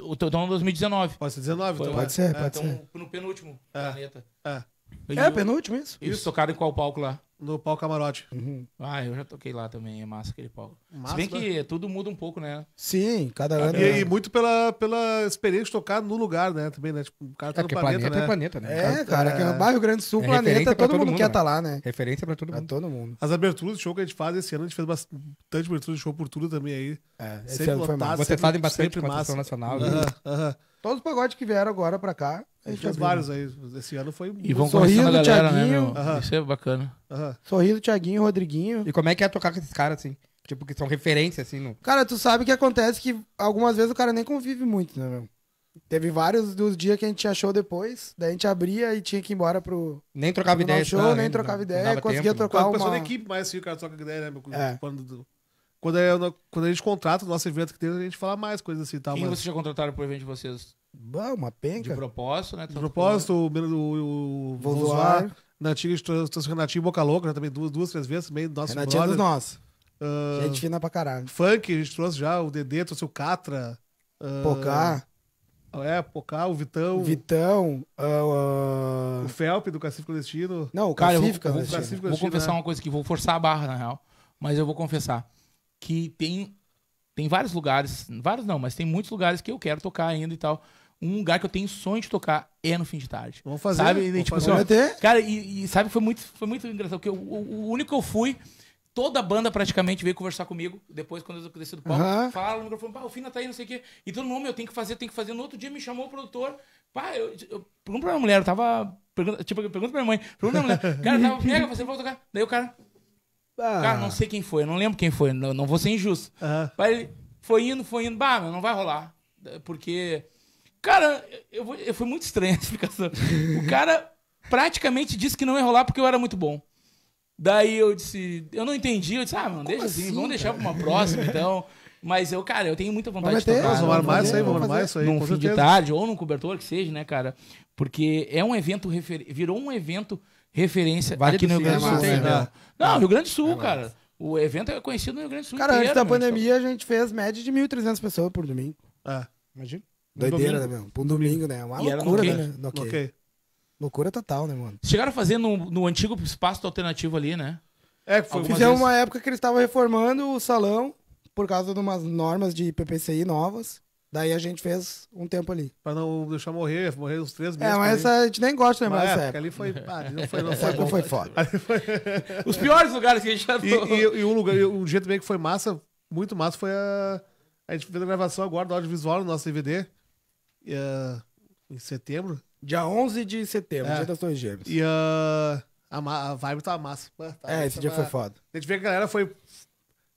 Speaker 2: Então, 2019. Pode ser 19, então. Pode é. ser, é, então, ser. então, No penúltimo é, planeta. É é, iam... penúltimo isso? Eles isso. tocaram em qual palco lá? No palco camarote. Uhum. Ah, eu já toquei lá também, é massa aquele palco. Massa, Se bem né? que tudo muda um pouco, né?
Speaker 5: Sim, cada, ano. E, é muito pela, pela experiência de tocar no lugar, né? Também, né? Tipo, o cara tá é, no planeta, planeta, é né? É planeta, né? É, cara, que é... que é Bairro Grande Sul, é planeta, todo, todo, mundo, mundo quer estar tá né? lá, né? Referência pra todo mundo. todo mundo. As aberturas de show que a gente faz esse ano, a gente fez bastante abertura de show por tudo também aí. É, sempre esse lotado, foi massa. Vocês fazem bastante promoção nacional. Né? Aham, uh aham. -huh, Todos os
Speaker 3: pagodes
Speaker 4: que vieram agora pra cá.
Speaker 5: A gente vários aí. Esse ano foi um E vão Sorriso, galera, né, Thiaguinho. né,
Speaker 2: Isso é bacana.
Speaker 4: Aham. Sorriso, Thiaguinho, Rodriguinho. E como é que é tocar com esses caras, assim? Tipo, que são referência, assim, no...
Speaker 3: Cara, tu sabe que acontece que algumas vezes o cara nem convive muito, né, meu? Teve vários dos dias que a gente achou depois, daí a gente abria e tinha que ir embora pro. nem trocava né? Não ideia. não. show, nem trocava ideia, conseguia né? trocar Quase uma- pessoa da
Speaker 5: equipe, mas assim, o cara troca ideia, né? meu? É. Quando do- quando, é, quando a gente contrata o nosso evento que tem, a gente fala mais coisas assim e tá, tal. Quem mas... vocês
Speaker 2: já contrataram pro evento de vocês? Bah,
Speaker 5: uma penca. De propósito, né? De propósito, como... o, o, o Volkswagen, na antiga Estação Renatinho Boca Louca, já né, também duas, duas, três vezes também. Nosso Renatinho é dos nossos. Uh, gente fina pra caralho. Funk, a gente trouxe já, o Dedê, trouxe o Catra. Uh, ah, Pocá. É, Pocá, o Vitão. Vitão. Uh, uh... O Felpe, do Cacífico Destino. Não, o Cara, Cacífico, vou, Vou confessar
Speaker 2: uma coisa que vou forçar a barra, na real. Mas eu vou confessar que tem tem vários lugares, vários não, mas tem muitos lugares que eu quero tocar ainda e tal. Um lugar que eu tenho sonho de tocar é no fim de tarde. Vamos fazer, sabe? vamos tipo, fazer. Assim, ó, cara, e, e, sabe, foi muito, foi muito engraçado, porque eu, o, o, único que eu fui, toda a banda praticamente veio conversar comigo, depois quando eu desci do palco, fala falaram no microfone, pá, o Fina tá aí, não sei o quê. E todo mundo, eu tenho que fazer, tenho que fazer. No outro dia me chamou o produtor, pá, eu, eu pergunto pra minha mulher, eu tava, pergunta, tipo, pergunta pra minha mãe, pergunta pra minha mulher, *laughs* cara, tava, pega, você vai tocar. Daí o cara, ah. Cara, não sei quem foi, eu não lembro quem foi, não, não vou ser injusto. Uhum. Mas foi indo, foi indo, bah, não vai rolar. Porque. Cara, eu, eu foi muito estranho *laughs* a explicação. o cara praticamente disse que não ia rolar porque eu era muito bom. Daí eu disse, eu não entendi, eu disse, ah, mano, deixa assim, assim vamos deixar pra uma próxima, então. Mas eu, cara, eu tenho muita vontade Mas de tocar. Vamos armar isso aí, vamos armar isso aí. Num fim de tarde ou num cobertor, que seja, né, cara? Porque é um evento, refer... virou um evento referência Vai aqui no né? Rio Grande do Sul. Não, Rio Grande do Sul, cara. O evento é conhecido no Rio Grande do Sul. Cara, inteiro, antes da pandemia,
Speaker 3: então. a gente fez média de 1.300 pessoas por domingo. É, imagina. Doideira, né, meu? Por um domingo, né? É uma e loucura, né? no né? Loucura total, né, mano? Chegaram a fazer
Speaker 2: no, no antigo espaço alternativo ali, né? É, foi uma
Speaker 3: época que eles estavam reformando o salão por causa de umas normas de PPCI novas. Daí a gente fez um tempo ali.
Speaker 5: Pra não deixar morrer, morrer uns três é, meses. É, mas essa a gente nem gosta de lembrar dessa época. Ali foi, ah, não foi, *laughs* não foi, bom. *laughs* foi foda. *laughs* Foi...
Speaker 2: Os piores lugares que a gente já e, e,
Speaker 5: e, um lugar, e um jeito meio que foi massa, muito massa, foi a. A gente fez a gravação agora do audiovisual no nosso DVD. E, uh, em setembro. Dia 11 de setembro, é. Dia das Gêmeas. E uh, a, a vibe tava massa. tava é, esse dia foi foda. A gente vê que a galera foi.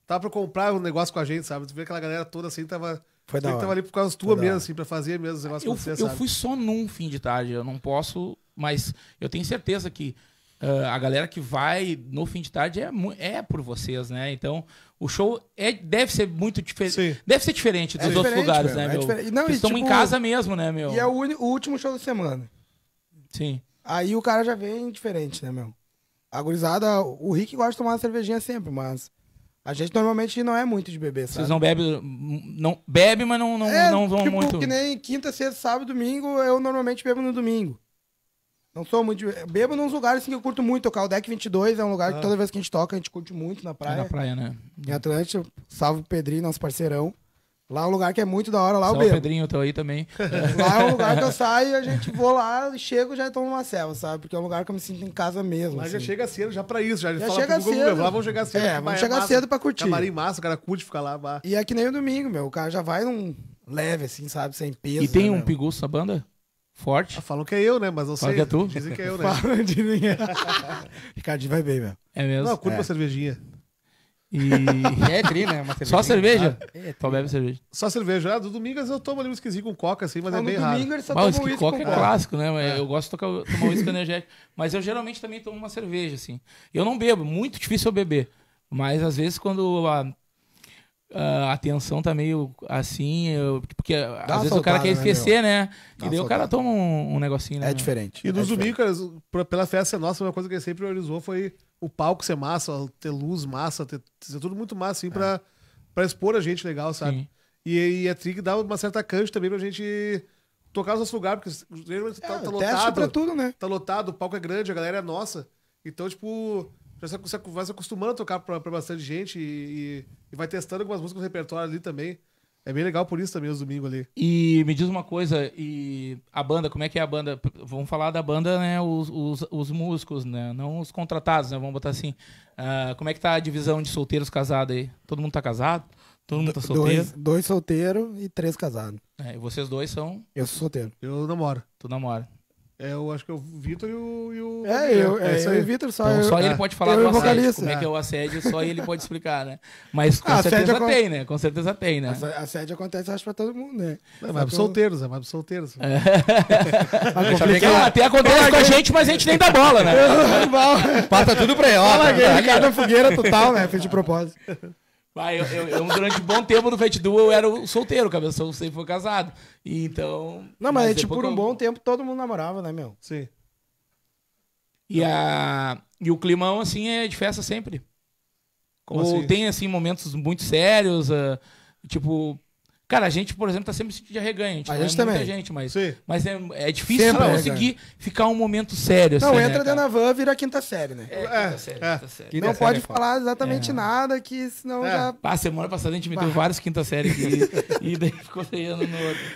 Speaker 5: Tava pra comprar um negócio com a gente, sabe? A gente vê aquela galera toda assim, tava foi da hora. tava ali por causa tua mesmo, assim, pra fazer mesmo os negócios eu, você, eu fui
Speaker 2: só num fim de tarde, eu não posso, mas eu tenho certeza que uh, a galera que vai no fim de tarde é, é por vocês, né? Então, o show é, deve ser muito diferente. Deve ser diferente dos é outros lugares, meu, né, é meu? É não, estão tipo, em casa mesmo, né, meu? E é o,
Speaker 3: o último show da semana. Sim. Aí o cara já vem diferente, né, meu? A gurizada, o Rick gosta de tomar uma cervejinha sempre, mas a gente normalmente não é muito de
Speaker 2: beber, sabe? Vocês não bebem, não, bebe, mas não, não, é, não vão tipo, muito. que nem
Speaker 3: quinta, sexta, sábado, domingo, eu normalmente bebo no domingo. Não sou muito. De... Bebo nos lugares assim, que eu curto muito. O Caldec 22 é um lugar ah. que toda vez que a gente toca, a gente curte muito na praia. É na praia, né? Em Atlântico, salve o Pedrinho, nosso parceirão. Lá é um lugar que é muito da hora, lá Só é o bebo.
Speaker 2: Pedrinho tá aí também. *laughs* Lá é um lugar que eu
Speaker 3: saio, a gente vou lá, chego já tomo uma selva, sabe? Porque é um lugar que eu me sinto em casa mesmo. Mas assim. já
Speaker 5: chega cedo, já pra isso, já, já fala chega pro cedo. Meu, lá vão chegar cedo. É, vão chegar massa, cedo pra curtir. Camarim massa, o cara curte ficar lá. Bah. E é que nem o domingo, meu, o cara já vai num leve, assim, sabe? Sem peso. E tem né, um meu? pigu banda? Forte. Ah, falam que é eu, né? Mas não Fala sei. Que é tu. Dizem que é eu, né? *laughs* Falam, dizem. *laughs* Ricardinho vai bem, meu. É mesmo? Não, curta é. uma cervejinha. E... *laughs* é tri, né? Só cerveja? É, Só então bebe né? cerveja. Só cerveja.
Speaker 2: Ah, do Domingas eu tomo ali um esquisito com coca,
Speaker 5: assim, mas ah, é bem domingo, raro. Ele
Speaker 2: só mas, toma coca é clássico, né? É. Eu gosto de tocar, tomar whisky *laughs* energético. Mas eu geralmente também tomo uma cerveja, assim. Eu não bebo, muito difícil eu beber. Mas às vezes quando a, a atenção tá meio assim, eu, porque Dá às vezes soltada, o cara quer né, esquecer, né? né? E daí o cara toma um, um negocinho, né? É diferente. É e nos é
Speaker 5: domingos, pela festa nossa, uma coisa que ele sempre priorizou foi o palco ser massa, ter luz massa, ter, ser tudo muito massa, assim, é. pra, pra expor a gente legal, sabe? Sim. E, e a é Trig dá uma certa cancha também pra gente tocar os nossos lugares, porque geralmente tá, é, tá, tá lotado. Pra tudo, né? Tá lotado, o palco é grande, a galera é nossa. Então, tipo, já se, vai se acostumando a tocar pra, pra bastante gente e, e, e vai testando algumas músicas no repertório ali também. É bem legal por isso também os domingos ali.
Speaker 2: E me diz uma coisa, e a banda, como é que é a banda? Vamos falar da banda, né? Os, os, os músicos, né? Não os contratados, né? Vamos botar assim. Uh, como é que tá a divisão de solteiros casados aí? Todo mundo tá casado? Todo mundo tá solteiro? Dois,
Speaker 3: dois solteiros e três casados.
Speaker 5: É, e vocês dois são? Eu sou solteiro. Eu namoro. Tu namora. É, eu acho que é o Vitor e o. E o é, eu, é, é eu o Vitor só. Então, eu, só ele é, pode falar do assédio. Como é que é o assédio, só ele pode explicar,
Speaker 2: né? Mas com ah, certeza tem, né? Com certeza tem, né?
Speaker 5: Assédio acontece, acho, pra todo mundo, né? Não, é, mas é, pros solteiros, é mais pros solteiros. É.
Speaker 2: é. Até acontece com a gente, mas a gente nem dá bola, né? *laughs* Passa tudo pra ele tá, tá. Cara. fogueira total, né? Fez de propósito. Vai, eu, eu, eu, durante um bom tempo no Fight Duo eu era o solteiro, o cabeção sempre foi casado. então. Não, mas, mas é tipo, por um
Speaker 3: bom tempo todo mundo namorava, né, meu? Sim.
Speaker 2: E, a... e o climão, assim, é de festa sempre. Como Ou assim? tem, assim, momentos muito sérios. Uh, tipo, Cara, a gente, por exemplo, tá sempre sentindo de arreganho. A gente, a é gente é também. muita gente, mas, mas é, é difícil sempre conseguir arreganho. ficar um momento sério. Não, assim, né, entra né, dentro
Speaker 3: da van vira quinta série, né?
Speaker 2: É, é quinta é, série, é. Quinta série. Quinta não série pode falar exatamente
Speaker 3: nada, que senão já...
Speaker 2: Ah, semana passada a gente meteu vários quinta série aqui, *laughs* e daí ficou sem no outro.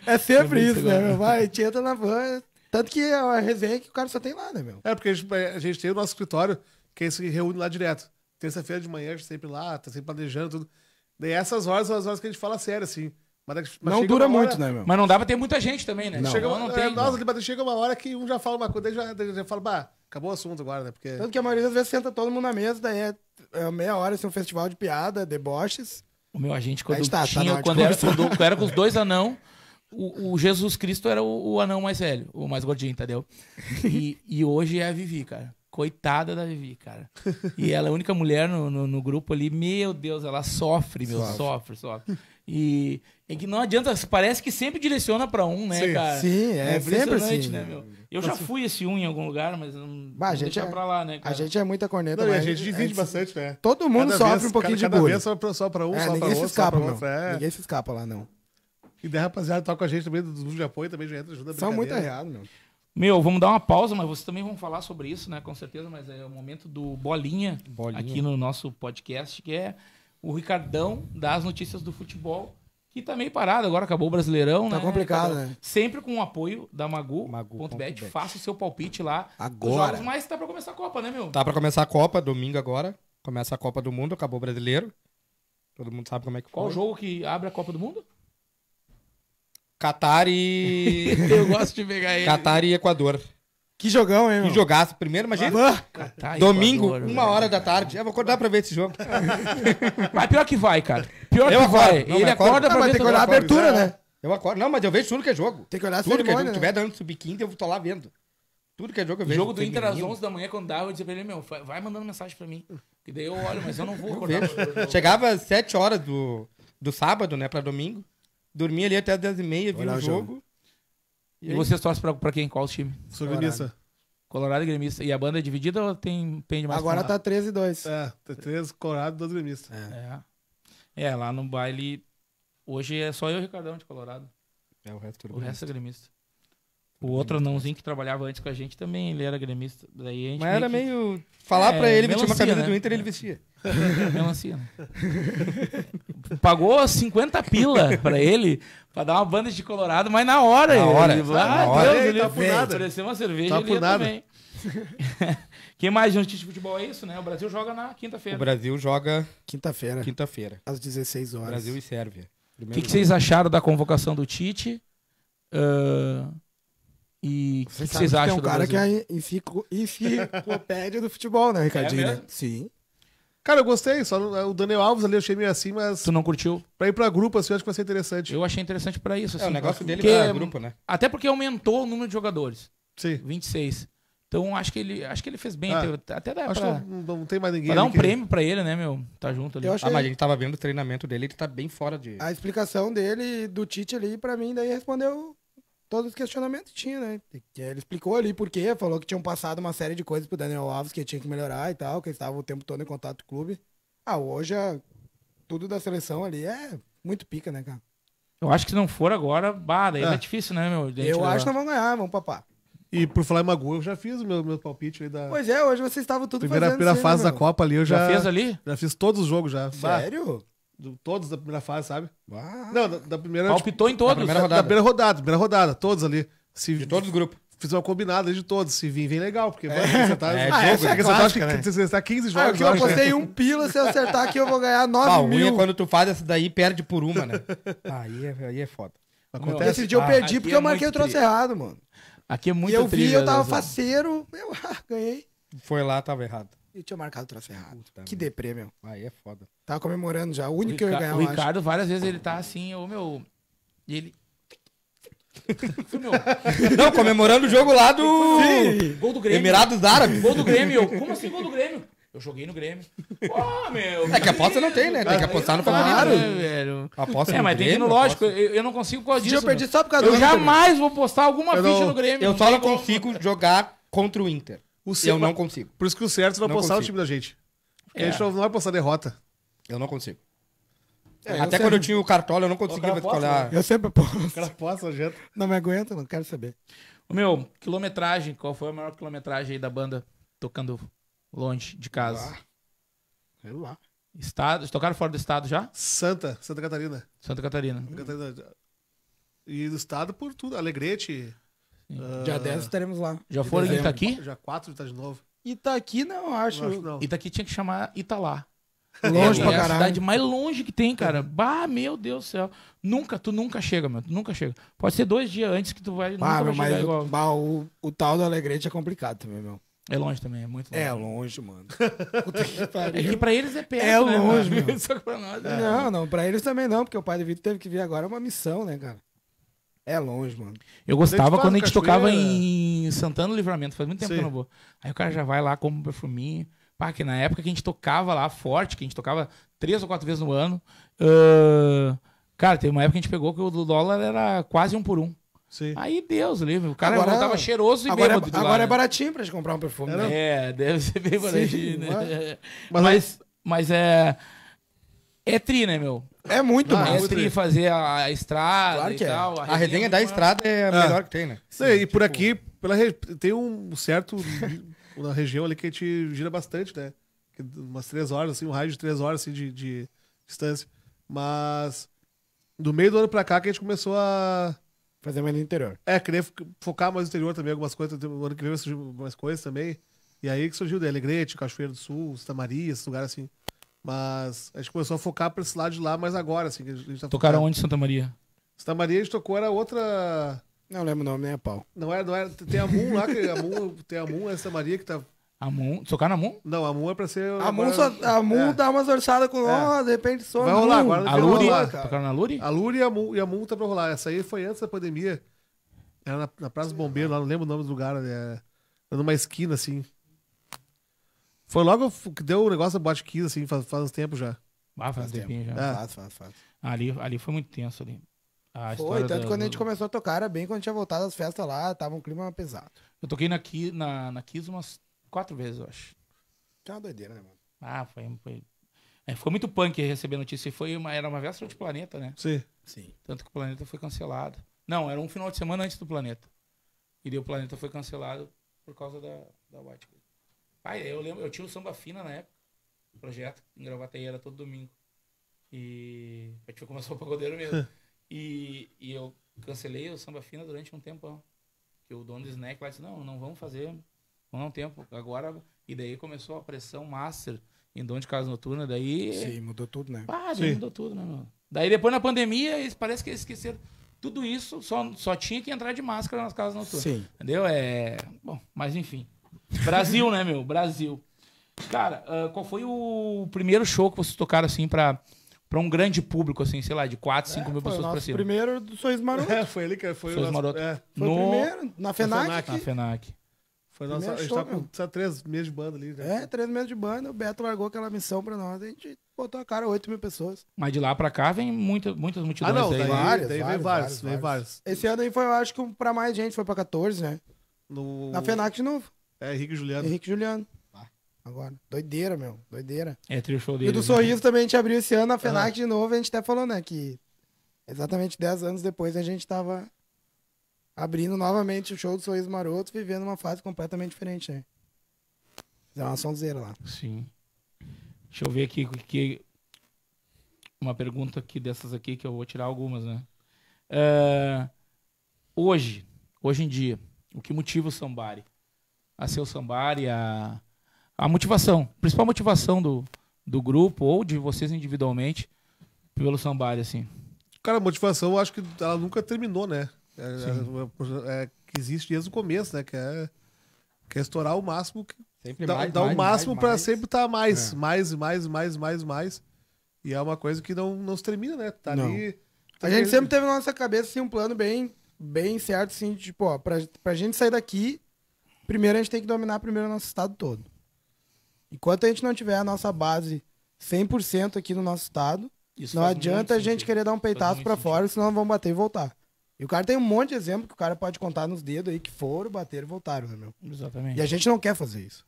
Speaker 2: É sempre isso, né, meu?
Speaker 3: Vai, a gente entra na van... Tanto que a resenha que o cara só tem lá, né,
Speaker 5: meu? É, porque a gente, a gente tem o nosso escritório, que se reúne lá direto. Terça-feira de manhã a gente tá sempre lá, tá sempre planejando tudo. Daí essas horas são as horas que a gente fala sério, assim. Mas, mas não dura muito, né, meu? Mas não dá pra ter muita gente também, né? Não. Chega, uma, não, não tem, é, mas chega uma hora que um já fala uma coisa, daí já, já fala, bah, acabou o assunto agora, né? Porque... Tanto que a maioria
Speaker 3: das vezes senta todo mundo na mesa, daí é, é meia hora, assim, um festival de piada, deboches. O
Speaker 2: meu agente, quando tá, tinha, tá quando, era, quando, era, com os dois anão, o, o Jesus Cristo era o, o, anão mais velho, o mais gordinho, entendeu? E, e hoje é a Vivi, cara. Coitada da Vivi, cara. E ela é a única mulher no, no, no grupo ali. Meu Deus, ela sofre, meu. Sofre, sofre. sofre. E é que não adianta, parece que sempre direciona para um, né, sim, cara? Sim, é, é sempre assim. Né, né, meu? Eu então, já assim fui esse um em algum lugar, mas não bah, a gente deixar é, pra lá, né, cara? A gente é
Speaker 3: muita corneta, não, mas... a gente é divide a gente,
Speaker 2: bastante, né? Todo mundo cada sofre vez, um pouquinho cada, de bullying. Cada vez só pra um, é, só pra outro, escapa,
Speaker 3: só pra outro. É. Ninguém se
Speaker 5: escapa lá, não. E daí, rapaziada, toca a gente também dos grupos de apoio, também já entra, ajuda São muito errados, meu.
Speaker 2: Meu, vamos dar uma pausa, mas vocês também vão falar sobre isso, né, com certeza, mas é o momento do Bolinha, Bolinha. aqui no nosso podcast, que é o Ricardão das notícias do futebol, que tá meio parado agora, acabou o Brasileirão, tá né? Tá complicado, né? Sempre com o apoio da Magu, faça o seu palpite lá. Agora. Jogos, mas tá pra começar a Copa, né, meu? Tá pra
Speaker 4: começar a Copa, domingo agora. Começa a Copa do Mundo, acabou o Brasileiro. Todo mundo sabe como é que Qual foi.
Speaker 2: jogo que abre
Speaker 4: a Copa do Mundo? Catar e... *laughs* Eu gosto de pegar ele. Catar e Equador. Que jogão, hein, Que mano? jogaço. Primeiro, imagina. Mano,
Speaker 1: Tá, tá Domingo,
Speaker 4: Equador, uma velho. Né? hora da tarde. Eu vou acordar pra ver esse jogo. *laughs*
Speaker 2: Mas pior que vai, cara. Pior Eu que acordo. vai. Não, Ele acorda, acorda. Ah, pra mas ver tem que olhar a abertura, né? É.
Speaker 4: Eu acordo. Não, mas eu vejo tudo que é jogo. Tem que olhar a Tudo que é jogo. cerimônia, Se tiver né? dando sub-15, eu tô lá vendo. Tudo que é jogo eu O vejo. jogo do Inter às 11
Speaker 2: da manhã, quando dava, eu dizia pra ele, meu, vai mandando mensagem pra mim. Que daí eu olho, mas eu não vou acordar. Chegava
Speaker 4: às 7 horas do, do sábado, né, pra domingo. Dormia ali até as 10 h 30 vi o o jogo. jogo. E, e vocês torcem
Speaker 2: pra, pra quem? Qual o time? Sou gremista. Colorado e gremista. E a banda é dividida ou tem, pende mais? Agora tá
Speaker 5: 13 e 2. É, tem tá 13 Colorado e 2 gremistas. É.
Speaker 2: é. é. lá no baile. Hoje é só eu e o Ricardão de Colorado. É, o resto, é, o gremista. resto é gremista. O outro anãozinho que trabalhava antes com a gente também, ele era gremista. Daí a gente Mas meio era que... meio. Falar é, pra ele vestir uma camisa né? do Inter, ele vestia. *laughs* Melancia. Assim, né? Pagou 50 pila pra ele, pra dar uma banda de colorado, mas na hora. Na ele, hora. Ele, ah, na Deus, hora. ele, tá por nada. uma cerveja, tá ele ia também. *laughs* Quem mais de de futebol é isso, né? O Brasil joga na quinta-feira. O Brasil joga...
Speaker 4: Quinta-feira. Quinta-feira. Às 16 horas. Brasil e Sérvia. O que, que vocês acharam
Speaker 2: da convocação do Tite? Uh... E o que, que vocês acham? É um cara Brasil?
Speaker 4: que é a enciclopédia do futebol,
Speaker 5: né, Ricardinho? É Sim. Cara, eu gostei, só é, o Daniel Alves ali eu achei meio assim, mas. Tu não curtiu?
Speaker 2: Pra ir pra grupo, assim, eu acho que vai ser interessante. Eu achei interessante pra isso. Assim, é, o assim, negócio dele porque, pra grupo, né? Até porque aumentou o número de jogadores. Sim. 26. Então acho que ele, acho que ele fez bem. Ah, até, até dá acho pra, não, não, tem mais ninguém. Pra dar um que... prêmio
Speaker 4: pra ele, né, meu? Tá junto ali. Eu achei... Ah, mas gente tava vendo o treinamento dele, ele tá bem fora de. A
Speaker 3: explicação dele, do Tite ali, pra mim, daí respondeu todos os questionamentos tinha, né? Ele explicou ali por quê, falou que tinham passado uma série de coisas pro Daniel Alves que tinha que melhorar e tal, que ele estava o tempo todo em contato com o clube. Ah, hoje tudo da seleção ali é muito pica, né, cara?
Speaker 2: Eu acho que se não for agora, bah, daí é. é difícil, né, meu? Eu acho que não vão
Speaker 5: ganhar, vamos papar. E por falar em Magu, eu já fiz o meu, meu palpite ali da. Pois é, hoje vocês estavam tudo primeira, fazendo. Primeira né, fase da Copa ali, eu já. Já fez ali? Já fiz todos os jogos já. Sério? Bah. Do, todos da primeira fase, sabe? Não, da, da primeira. Tipo, Palpitou tipo, em todos. Da primeira rodada. Da primeira rodada, primeira rodada, todos ali. Se, de todos os grupos. Fiz uma combinada de todos. Se vir, vem legal, porque é. vai acertar. É, ah, é, é clássica, né? Você
Speaker 4: acertar 15 jogos. Ah, eu apostei um pila, se eu acertar aqui, eu vou ganhar 9 ah, mil. quando tu faz essa daí, perde por uma, né? aí, é, aí é foda. Acontece. Meu, esse dia eu ah, perdi porque é eu marquei o troço errado, mano. Aqui é muito E eu vi, eu tava faceiro,
Speaker 3: eu *laughs* ah, ganhei.
Speaker 4: Foi lá, tava errado
Speaker 2: e tinha marcado o traço errado. Puta que deprê, meu. Aí é foda.
Speaker 3: Tava comemorando já. O único o que eu ia ganhar, O Ricardo,
Speaker 2: acho. várias vezes, ele tá assim, ô meu. E ele. *laughs* Não, comemorando o jogo lá do. Sim. Gol do Grêmio. Emirados Árabes. Gol do Grêmio. Como assim gol do Grêmio? Eu joguei no Grêmio. Pô, *laughs* meu. É que aposta não tem, né? Tem que apostar no Flamengo. Né, claro, velho. Aposta é, mas Grêmio, tem que ir lógico. Eu, eu, não consigo por causa disso. Eu perdi só por causa Eu jamais vou postar alguma eu ficha no Grêmio. Eu só não
Speaker 4: consigo jogar contra o Inter eu não consigo. Por isso que o certo vai não postar o time da gente. Porque é. a gente não vai apostar derrota. Eu não consigo. É, Até quando
Speaker 5: sempre... eu tinha o cartola, eu não conseguia escolher. Né? Eu sempre
Speaker 4: posso. O cara gente. Não me aguenta, não quero saber.
Speaker 2: O meu, quilometragem. Qual foi a maior quilometragem aí da banda tocando longe de casa? Ah, sei lá. Estado, tocaram fora do estado já? Santa, Santa Catarina. Santa Catarina. Santa
Speaker 5: Catarina. E do estado por tudo, Alegrete.
Speaker 2: Uh... Dia 10 estaremos lá. Já foram em Itaqui? Já 4 está de novo. Itaqui não, acho. Não acho não. Itaqui tinha que chamar Italá.
Speaker 1: Longe é, pra é caralho. a cidade
Speaker 2: mais longe que tem, cara. Bah, meu Deus do céu. Nunca, tu nunca chega, mano. Tu nunca chega. Pode ser dois dias antes que tu vai. Bah, vai mas
Speaker 3: o, bah, o, o, tal do Alegrete é
Speaker 2: complicado também, meu. É longe também, é muito longe. É longe, mano.
Speaker 1: *laughs* Puta que *laughs* É que pra eles é perto, É né, longe, mano? *laughs* Só que pra nós é. Não,
Speaker 3: não, pra eles também não, porque o pai do Vitor teve que vir agora, é uma missão, né, cara? É longe, mano. Eu gostava quando a gente
Speaker 2: cachoeira... tocava em Santana Livramento, faz muito tempo Sim. que eu não vou. Aí o cara já vai lá, compra um perfuminho. Pá, que na época que a gente tocava lá forte, que a gente tocava três ou quatro vezes no ano. Uh... Cara, teve uma época que a gente pegou que o dólar era quase um por um. Sim. Aí Deus livre. O cara agora, é- cheiroso e agora é bêbado. É, agora lá, é né? baratinho pra gente comprar um perfume. É, né? É, deve ser bem baratinho, Sim, né? Mas, mas, mas é. É tri, né, meu? É muito ah, mais. É tri fazer a, a estrada claro que é. tal, É. A, resenha, a resenha da estrada é a ah. melhor que tem, né? Sim,
Speaker 5: e tipo... por aqui, pela re... tem um certo. *laughs* uma região ali que a gente gira bastante, né? Umas três horas, assim, um raio de três horas assim, de, de distância. Mas do meio do ano pra cá que a gente começou a. Fazer mais no interior. É, querer focar mais no interior também, algumas coisas. O ano que vem vai surgir algumas coisas também. E aí que surgiu de Alegrete, Cachoeiro do Sul, Santa Maria, esse lugar assim. Mas a gente começou a focar para esse lado de lá, mas agora, assim. A gente tá Tocaram focando. onde Santa Maria? Santa Maria a gente tocou, era outra. Não lembro o nome, nem a pau. Não era, não era. Tem a Moon lá, que é a Moon, tem a Moon, é Santa Maria que tá.
Speaker 2: A Moon? Tocar na Moon? Não,
Speaker 5: a Moon é pra ser. A Moon, só, a Moon é. dá
Speaker 3: umas orçadas com nós, é. de repente só. Vai rolar agora. A
Speaker 5: Luri? Tocaram na Luri? A Luri e a, Moon, e a Moon tá pra rolar. Essa aí foi antes da pandemia. Era na, na Praça do Bombeiro, lá, não lembro o nome do lugar, né? Era é numa esquina assim. Foi logo que deu o negócio da Boate Kiss, assim, faz, faz uns tempos já. Ah, faz, faz um tempinho já. É. Faz, faz, faz.
Speaker 2: Ali, ali foi muito tenso ali. A foi, tanto da, quando a gente
Speaker 3: começou a tocar, era bem quando tinha voltado às festas lá,
Speaker 2: tava um clima pesado. Eu toquei na, na, na Kiss umas quatro vezes, eu acho.
Speaker 3: Que tá
Speaker 2: é uma doideira, né, mano? Ah, foi. foi... É, foi muito punk receber a notícia. E foi uma, era uma véspera de planeta, né? Sim. Sim. Tanto que o planeta foi cancelado. Não, era um final de semana antes do planeta. E daí o planeta foi cancelado por causa da, da White Aí ah, é, eu lembro, eu tinha o Samba Fina na época, o projeto, em Gravataí era todo domingo. E a gente começou o pagodeiro mesmo. *laughs* e, e eu cancelei o Samba Fina durante um tempão. Que o dono do snack lá disse, não, não vamos fazer, não um tempo. Agora, e daí começou a pressão master em dono de casa noturna, daí... Sim, mudou tudo, né? Ah, daí Sim. mudou tudo, né, mano Daí depois na pandemia, eles parece que eles esqueceram. Tudo isso só, só tinha que entrar de máscara nas casas noturnas. Sim. Entendeu? É. Bom, mas enfim. Brasil, né, meu? Brasil. Cara, uh, qual foi o primeiro show que vocês tocaram, assim, pra, pra um grande público, assim, sei lá, de 4, 5 é, mil pessoas pra cima?
Speaker 5: primeiro do Sorriso Maroto. É, foi ele que foi Sorriso o Maroto. É, foi no... o primeiro,
Speaker 2: na FENAC. Na FENAC. Na FENAC. Foi nossa, show, a gente tá com
Speaker 5: só tá três meses de banda ali. Né? É, três meses
Speaker 3: de banda. O Beto largou aquela missão pra nós. A gente botou a cara 8 mil pessoas.
Speaker 2: Mas de lá pra cá vem muita, muitas multidões. Ah, não, daí, várias, daí vários, vários, vários,
Speaker 3: Esse ano aí foi, eu acho que pra mais gente, foi pra 14, né? No... Na FENAC de novo.
Speaker 2: É, Henrique Juliano. Henrique
Speaker 3: Juliano. Ah. Agora. Doideira, meu. Doideira. É,
Speaker 2: trio show dele. E do
Speaker 3: Sorriso né? também a gente abriu esse ano, a FENAC ah. de novo, a gente até falou, né, que exatamente 10 anos depois a gente tava abrindo novamente o show do Sorriso Maroto, vivendo uma fase completamente diferente, né?
Speaker 2: É uma sonzeira lá. Sim. Deixa eu ver aqui que uma pergunta aqui dessas aqui que eu vou tirar algumas, né? Uh, hoje, hoje em dia, o que motiva o Sambari? a seu sambar e a, a motivação, principal motivação do, do grupo ou de vocês individualmente pelo sambar, assim.
Speaker 5: Cara, a motivação eu acho que ela nunca terminou, né? É, é, é, é, que existe desde o começo, né? Que é, que é estourar o máximo. Que sempre dá, mais, dá mais, o máximo para sempre estar tá mais, é. mais, mais, mais, mais, mais. E é uma coisa que não, não se termina, né? Tá não. ali. Tá a gente ali... sempre
Speaker 3: teve na nossa cabeça assim, um plano bem, bem certo, assim, tipo, ó, pra, pra gente sair daqui, primeiro a gente tem que dominar primeiro o nosso estado todo. Enquanto a gente não tiver a nossa base 100% aqui no nosso estado, Isso não adianta a gente sentido. querer dar um peitado para fora, senão vão bater e voltar. E o cara tem um monte de exemplo que o cara pode contar nos dedos aí que foram, bateram e voltaram, né, meu? Exatamente. E a gente não quer fazer isso.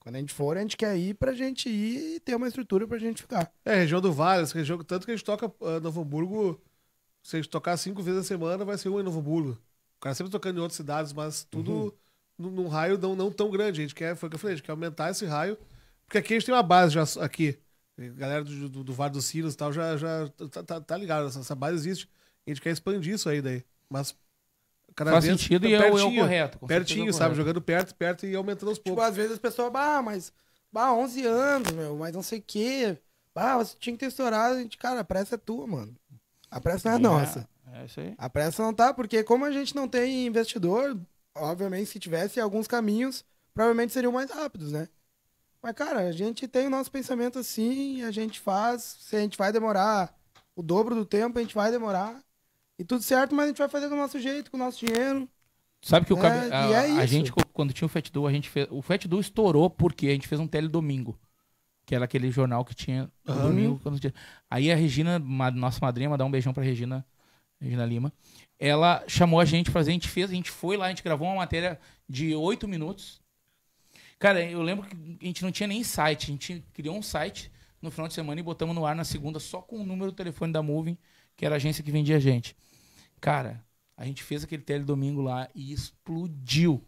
Speaker 3: Quando a gente for, a gente quer
Speaker 5: ir pra gente ir e ter uma estrutura pra gente ficar. É, região do Vale, essa região, tanto que a gente toca uh, Novo Hamburgo, se a gente tocar cinco vezes a semana, vai ser um em Novo Hamburgo. O cara sempre tocando em outras cidades, mas tudo uhum num raio não, não tão grande. A gente quer, foi o que eu falei, a gente quer aumentar esse raio. Porque aqui a gente tem uma base já aqui. A galera do, do, do Vale dos Sinos e tal já, já tá, tá, tá ligado. Essa, essa, base existe. A gente quer expandir isso aí daí. Mas cada Faz vez sentido tá e pertinho, é o é correto. É pertinho, sabe? Correto. Jogando perto, perto e aumentando aos tipo, poucos. às vezes as pessoas, bah, mas bah,
Speaker 3: 11 anos, meu, mas não sei o quê. Bah, você tinha que ter estourado. A gente, cara, a pressa é tua, mano. A pressa não é, é nossa. É isso aí. A pressa não tá, porque como a gente não tem investidor, obviamente, se tivesse alguns caminhos, provavelmente seriam mais rápidos, né? Mas, cara, a gente tem o nosso pensamento assim, a gente faz. Se a gente vai demorar o dobro do tempo, a gente vai demorar. E tudo certo, mas a gente vai fazer do nosso jeito, com o nosso dinheiro. Sabe que o né? a, é a gente,
Speaker 2: quando tinha o Fat Duo, a gente fez. O Fat Duo estourou porque a gente fez um tele domingo. Que era aquele jornal que tinha uhum. domingo. Quando tinha. Aí a Regina, nossa madrinha, mandar um beijão pra Regina. Regina Lima, ela chamou a gente pra fazer, a gente fez, a gente foi lá, a gente gravou uma matéria de oito minutos. Cara, eu lembro que a gente não tinha nem site, a gente criou um site no final de semana e botamos no ar na segunda só com o número do telefone da Moving, que era a agência que vendia a gente. Cara, a gente fez aquele tele domingo lá e explodiu.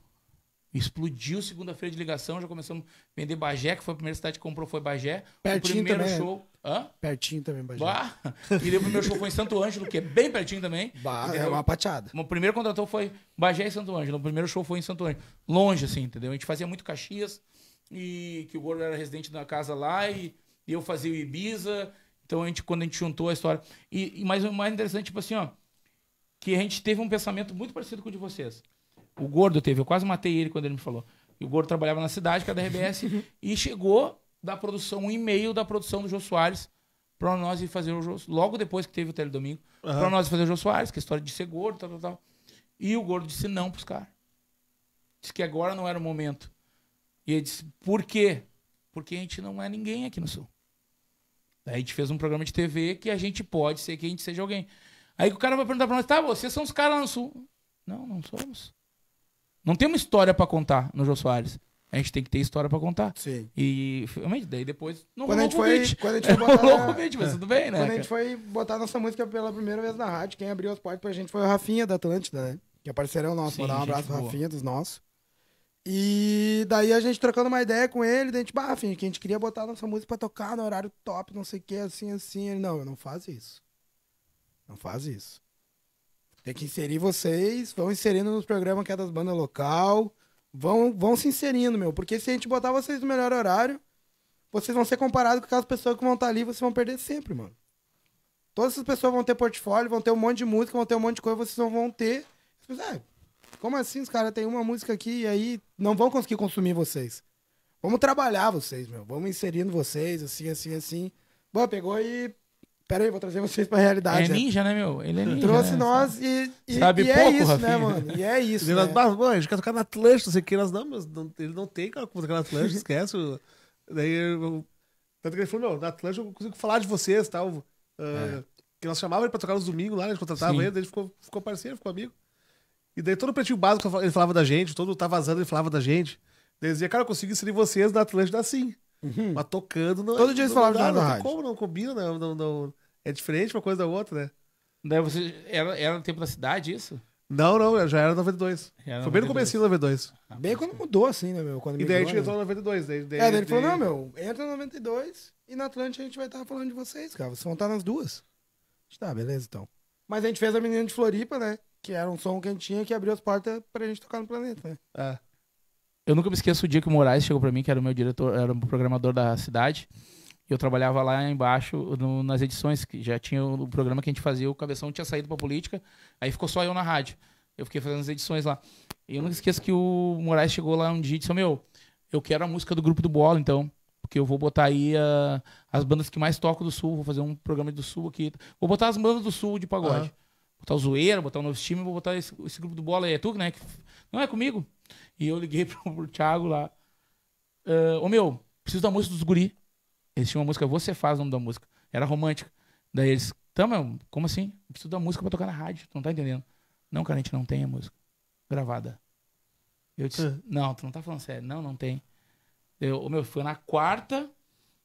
Speaker 2: Explodiu segunda-feira de ligação, já começamos a vender Bagé, que foi a primeira cidade que comprou, foi Bagé. Pertinho o primeiro também. show. Hã?
Speaker 3: Pertinho também, Bajé. Bah.
Speaker 2: E depois meu show foi em Santo Ângelo, que é bem pertinho também. Bah, é uma pateada. O primeiro contratou foi Bagé e Santo Ângelo. O primeiro show foi em Santo Ângelo. Longe, assim, entendeu? A gente fazia muito Caxias, e que o Gordo era residente da casa lá, e, eu fazia o Ibiza. Então, a gente, quando a gente juntou a história... E, e mais o mais interessante, tipo assim, ó... Que a gente teve um pensamento muito parecido com o de vocês. O Gordo teve, eu quase matei ele quando ele me falou. E o Gordo trabalhava na cidade, que era é da RBS, *laughs* e chegou da produção, um e-mail da produção do Jô Soares para nós ir fazer o Jô, logo depois que teve o teledomingo, uhum. para nós fazer o Jô Soares, que é a história de ser gordo, tal, tal, tal. E o gordo disse não pros caras. Disse que agora não era o momento. E ele disse, por quê? Porque a gente não é ninguém aqui no Sul. Daí a gente fez um programa de TV que a gente pode ser que a gente seja alguém. Aí o cara vai perguntar pra nós, tá, vocês são os caras lá no Sul. Não, não somos. Não tem uma história para contar no Jô Soares. A gente tem que ter história pra contar. Sim. E realmente, daí depois. Não quando a gente foi. Quando a gente foi botar. *laughs* rolou convite, mas tudo bem, né? Quando a gente
Speaker 3: foi botar nossa música pela primeira vez na rádio, quem abriu as portas pra gente foi o Rafinha da
Speaker 2: Atlântida, né?
Speaker 3: Que é parceirão nosso. Sim, Mandar um abraço pro Rafinha dos nossos. E daí a gente trocando uma ideia com ele, daí a gente, bah, afim, que a gente queria botar nossa música pra tocar no horário top, não sei o que, assim, assim. Ele, não, não faz isso. Não faz isso. Tem que inserir vocês, vão inserindo nos programas que é das bandas local. Vão, vão se inserindo, meu. Porque se a gente botar vocês no melhor horário, vocês vão ser comparados com aquelas pessoas que vão estar tá ali vocês vão perder sempre, mano. Todas essas pessoas vão ter portfólio, vão ter um monte de música, vão ter um monte de coisa, vocês não vão ter. Mas, é, ah, como assim os caras têm uma música aqui e aí não vão conseguir consumir vocês? Vamos trabalhar vocês, meu. Vamos inserindo vocês, assim, assim, assim. boa pegou e Pera aí, vou trazer vocês pra realidade.
Speaker 2: É ninja, né, meu? Ele é ninja. Trouxe né? nós e, e, Sabe e é pouco, é isso, né, mano? E é *laughs* isso. Né? Mas,
Speaker 5: mano, a gente quer tocar na Atlântica, não sei o que, nós não, mas não, ele não tem como tocar na Atlântica, *laughs* esquece. Daí eu, Tanto que ele falou, meu, na Atlântica eu consigo falar de vocês e tal. Uh, é. Que nós chamávamos ele pra tocar nos domingos lá, né, a gente contratava Sim. ele, daí ele ficou, ficou parceiro, ficou amigo. E daí todo o pretinho básico ele falava da gente, todo tá vazando ele falava da gente. Daí ele dizia, cara, eu consigo inserir vocês na Atlântida assim. Uhum. Mas tocando não. Todo dia eles falavam de rádio. Como não combina? Não, né? não, não, é diferente uma coisa da outra, né? Daí você.
Speaker 2: Era, era no tempo da cidade isso?
Speaker 5: Não, não, já era 92. era Foi bem no comecinho da 92. Ah, bem quando mudou, assim, né, meu? Quando e daí a gente entrou né?
Speaker 2: 92. Daí, daí, é, daí ele falou, não, meu,
Speaker 3: entra no 92 e na Atlântica a gente vai estar falando de vocês, cara. Vocês vão estar nas duas. Tá, beleza, então. Mas a gente fez a Menina de Floripa, né? Que era um som que a gente tinha que abriu as portas pra gente
Speaker 5: tocar no planeta, né?
Speaker 2: É eu nunca me esqueço o dia que o Moraes chegou para mim, que era o meu diretor, era o programador da cidade. E eu trabalhava lá embaixo no, nas edições, que já tinha o, o, programa que a gente fazia, o Cabeção tinha saído pra política, aí ficou só eu na rádio. Eu fiquei fazendo as edições lá. E eu nunca esqueço que o Moraes chegou lá um dia e disse: Meu, eu quero a música do grupo do Bola, então. Porque eu vou botar aí a, ah, as bandas que mais tocam do Sul, vou fazer um programa do Sul aqui. Vou botar as bandas do Sul de pagode. Uhum. Botar o Zoeira, botar o Novo Time, vou botar esse, esse grupo do Bola aí. É tu, né? Que, não é comigo? E eu liguei *laughs* pro, pro Thiago lá. Uh, ô meu, preciso da música dos guri. Eles tinham uma música, Você Faz o nome da música. Era romântica. Daí eles, tá, meu, como assim? preciso da música pra tocar na rádio, tu não tá entendendo. Não, cara, a gente não tem a música gravada. Eu disse, uh. não, tu não tá falando sério. Não, não tem. Eu, ô meu, foi na quarta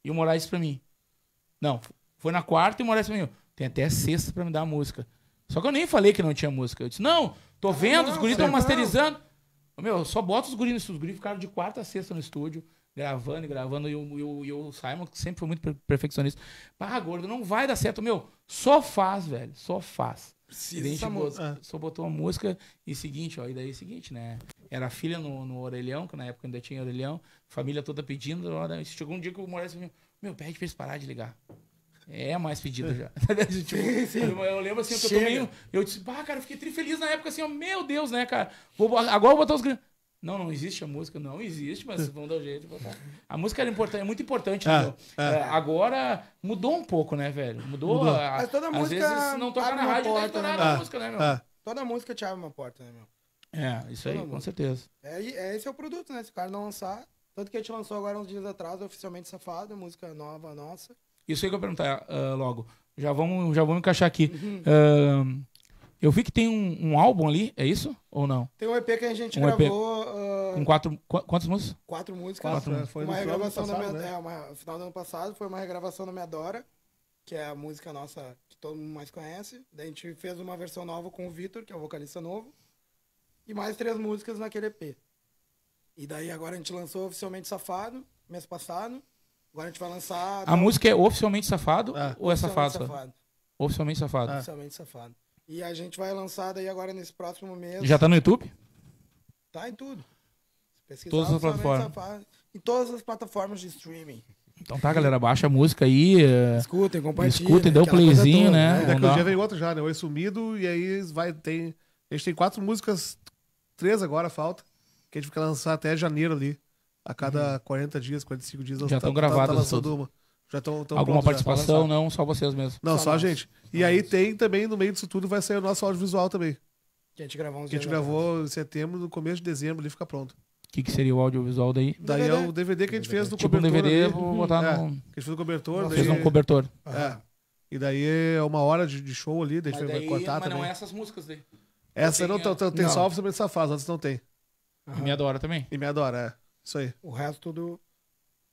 Speaker 2: e o Moraes pra mim. Não, foi na quarta e o Moraes pra mim. Tem até sexta pra me dar a música. Só que eu nem falei que não tinha música. Eu disse, não, tô ah, vendo, não, os guris estão masterizando. Meu, só bota os guris Os guris ficaram de quarta a sexta no estúdio, gravando e gravando. E o, e o, e o Simon, que sempre foi muito perfeccionista. Pá, gordo, não vai dar certo. Meu, só faz, velho. Só faz. Precisa. Botou, é. Só botou uma música e seguinte, ó. E daí é seguinte, né? Era a filha no, no orelhão, que na época ainda tinha orelhão. Família toda pedindo. chegou um dia que o Moraes assim, meu, pede pra eles parar de ligar. É mais pedido já. tipo, *laughs* sim, sim. Tipo, eu lembro assim, Chega. eu tomei. Eu disse, ah, cara, eu fiquei trifeliz na época assim, ó, meu Deus, né, cara? Vou, agora eu vou botar os Não, não existe a música, não existe, mas vão dar jeito de botar. A música era importante, é muito importante, ah, ah. É, Agora mudou um pouco, né, velho? Mudou. mudou. A, mas toda a música. Às vezes não toca na rádio, porta, tá né? música, né, meu? Ah.
Speaker 3: Toda música te abre uma porta, né, meu?
Speaker 2: É, isso toda aí, com certeza.
Speaker 3: É, é, esse é o produto, né? Se o cara não lançar. Tanto que a gente lançou agora uns dias atrás, oficialmente Safado, é música nova nossa.
Speaker 2: Isso aí que eu ia perguntar uh, logo. Já vamos, já vamos encaixar aqui. Uhum. Uh, eu vi que tem um, um, álbum ali, é isso? Ou não? Tem um EP que a gente um gravou. Uh... Com quatro. quantas músicas? Quatro músicas. Quatro, quatro, né? foi uma
Speaker 3: regravação da minha. É, né? É, uma, final do ano passado foi uma regravação da minha Dora, que é a música nossa que todo mundo mais conhece. Daí a gente fez uma versão nova com o Vitor, que é o vocalista novo. E mais três músicas naquele EP. E daí agora a gente lançou oficialmente Safado, mês passado. Agora a gente vai lançar. A música é
Speaker 2: Oficialmente Safado ah. ou é Safado? Safado. Oficialmente Safado.
Speaker 3: Oficialmente Safado. E a gente vai lançar daí agora nesse próximo mês. Já tá no YouTube? Tá em tudo. Pesquisar todas as plataformas. Safado, em todas as plataformas de streaming.
Speaker 2: Então tá, galera, baixa a música aí. É, escutem, compartilhem. Escutem, dê um playzinho, toda, né? né? É Daqui um dia
Speaker 5: vem outro já, né? Oi Sumido, e aí vai, tem. A gente tem quatro músicas, três agora falta, que a gente vai lançar até janeiro ali. A cada uhum. 40 dias, 45 dias, já estão tá, tá, tá, gravadas. Tá, tá já tão, tão Alguma participação, não, só vocês mesmo. Não, só, só a gente. E Nossa. aí tem também, no meio disso tudo, vai sair o nosso audiovisual também. Que a gente gravou, que a gente gravou em setembro, no começo de dezembro, ali fica pronto.
Speaker 2: O que, que seria o audiovisual daí? Daí é o DVD que a gente DVD. fez no tipo cobertor. Um DVD, ali. vou botar é, no. Que a gente
Speaker 5: fez no cobertor. Daí... Fez um cobertor. É. E daí é uma hora de, de show ali, daí a gente vai cortar mas também. Mas não é essas
Speaker 2: músicas daí. Essa não, tem, não, é... tem não. salvo
Speaker 5: sobre essa fase, outras não tem.
Speaker 2: Uhum. E me adora também. E me adora, é. Isso aí.
Speaker 5: O resto tudo.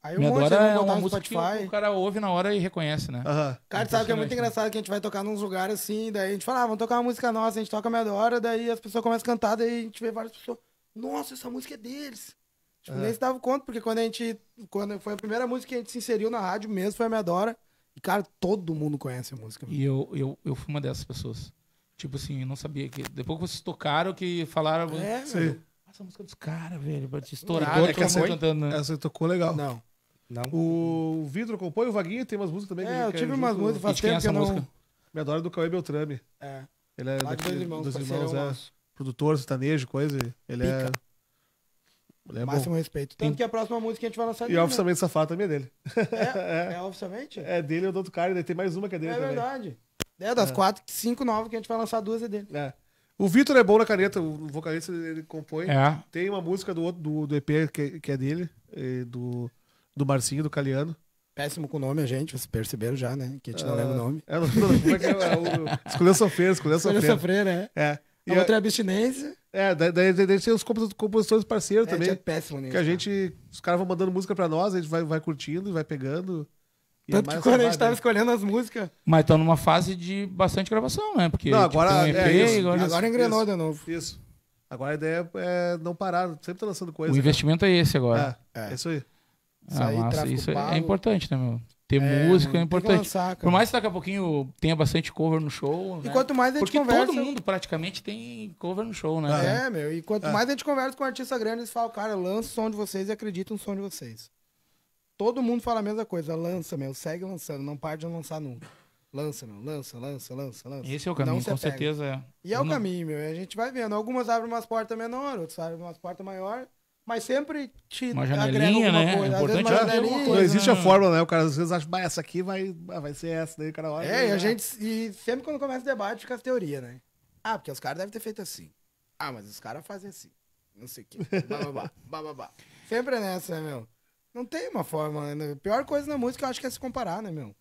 Speaker 2: Aí um é uma música Spotify. que o cara ouve na hora e reconhece, né? Uhum. Cara, sabe que é muito né? engraçado
Speaker 3: que a gente vai tocar nos lugares assim, daí a gente fala, ah, vamos tocar uma música nossa, a gente toca Medora, daí as pessoas começam a cantar, daí a gente vê várias pessoas, nossa, essa música é deles. Tipo, uhum. nem se dava conta, porque quando a gente, quando foi a primeira música que a gente se inseriu na rádio mesmo, foi a Medora, e cara, todo mundo conhece a música. E
Speaker 2: eu, eu, eu fui uma dessas pessoas. Tipo assim, eu não sabia que. Depois que vocês tocaram, que falaram. É, eu,
Speaker 5: essa a música dos caras, velho, pra te estourar. Né, que essa, cantando, né? essa tocou legal. Não. Não. O Vidro compõe, o Vaguinho tem umas músicas também. É, eu tive umas músicas faz é tempo que eu não... Música? Me adoro do Cauê Beltrame. É. Ele é daqui, dois irmãos, dos irmãos, é, é. produtor, sertanejo, coisa. Ele é Pica. é... é Máximo bom. respeito. Tanto que a próxima música que a gente vai lançar E dele, Oficialmente Safado também é dele. É? *laughs* é? é oficialmente? É dele e é do outro cara, daí tem mais uma que é dele é também. É verdade. É, das é. quatro, cinco novas que a gente vai lançar, duas é dele. É. O Vitor é bom na caneta, o vocalista ele compõe. É. Tem uma música do, outro, do, do EP que, que é dele, do, do Marcinho, do Caliano. Péssimo com o nome, a gente, vocês perceberam já, né? Que a gente não lembra o ah, nome. É, não, como é que é, é? O, escolheu sofrer, escolheu sofrer. Escolheu sofrer, né? É. é e a outra é a abstinência. É, daí, daí, daí tem os compositores parceiros é, também. A gente é péssimo nisso. Que a gente, os caras vão mandando música pra nós, a gente vai, vai curtindo,
Speaker 2: vai pegando. E é Tanto é que quando a gente estava
Speaker 5: escolhendo as músicas.
Speaker 2: Mas estão numa fase de bastante gravação, né? Porque não, tipo, agora, tipo, um EP, é isso, agora, agora engrenou isso,
Speaker 5: de novo. Isso. Agora a ideia é não parar, sempre tá lançando coisa. O cara. Né? investimento é esse agora. É, é. isso aí. É. Isso, ah, aí, massa, isso
Speaker 2: é, importante, né, meu? Ter é, música é importante. Lançar, Por mais que daqui a pouquinho tenha bastante cover no show. E né? quanto mais a gente Porque conversa. Todo mundo praticamente tem cover no show, né? É, meu. E quanto é. mais a gente
Speaker 3: conversa com um artista grande, eles falam, cara, lança o som de vocês e acredita no som de vocês. Todo mundo fala a mesma coisa. Lança, meu. Segue lançando. Não para de lançar nunca. Lança, meu. Lança, lança, lança,
Speaker 2: lança. Esse é o caminho, com pega. certeza. É.
Speaker 3: E é o não... caminho, meu. A gente vai vendo. Algumas abrem umas portas menores, outras abrem umas portas maiores. Mas sempre te uma alguma né? Coisa. É importante vezes, coisa, Não existe né? a fórmula,
Speaker 5: né? O cara às vezes acha, bah, essa aqui vai, ah, vai ser essa, daí o cara olha. É, e a gente.
Speaker 3: E sempre quando começa o debate, fica as teorias, né? Ah, porque os caras devem ter feito assim. Ah, mas os caras fazem assim. Não sei o quê. Bababá, bababá. Sempre é nessa, né, meu? Não tem uma forma. A né? pior coisa na música eu acho que é se comparar, né, meu?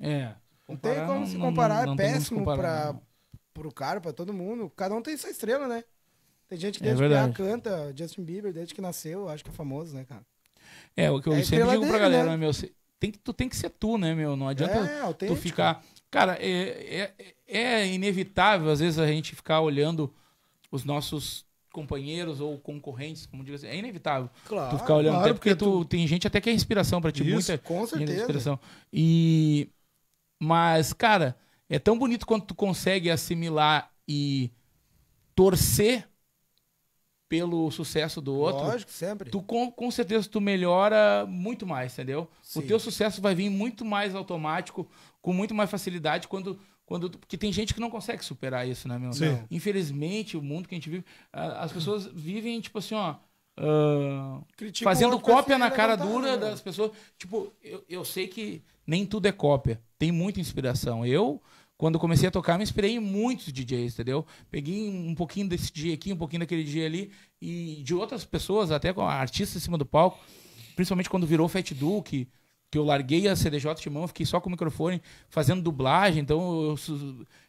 Speaker 2: É. Não tem como não, se comparar, é não, é péssimo comparar,
Speaker 3: pra, pro cara, pra todo mundo. Cada um tem sua estrela, né? Tem gente que é desde é que canta, Justin Bieber, desde que nasceu, acho que é famoso, né, cara? É, o que eu é sempre digo dele, pra galera, né?
Speaker 2: meu, tem que, tu tem que ser tu, né, meu? Não adianta é, tu ficar. Cara, é, é, é inevitável, às vezes, a gente ficar olhando os nossos companheiros ou concorrentes, como dizia, assim, é inevitável. Claro, tu ficar olhando claro, até porque, porque tu, tu, tem gente até que é inspiração para ti, Isso, muita com é certeza. inspiração. E mas cara, é tão bonito quando tu consegue assimilar e torcer pelo sucesso do outro. Lógico, sempre. Tu com, com certeza tu melhora muito mais, entendeu? Sim. O teu sucesso vai vir muito mais automático, com muito mais facilidade quando quando, porque tem gente que não consegue superar isso, né, meu? Sim. Infelizmente, o mundo que a gente vive, as pessoas vivem, tipo assim, ó. Uh, fazendo cópia na cara dura né? das pessoas. Tipo, eu, eu sei que nem tudo é cópia. Tem muita inspiração. Eu, quando comecei a tocar, me inspirei em muitos DJs, entendeu? Peguei um pouquinho desse dia aqui, um pouquinho daquele dia ali, e de outras pessoas, até com artistas em cima do palco, principalmente quando virou Fat Duke, que eu larguei a CDJ de mão, fiquei só com o microfone fazendo dublagem, então eu,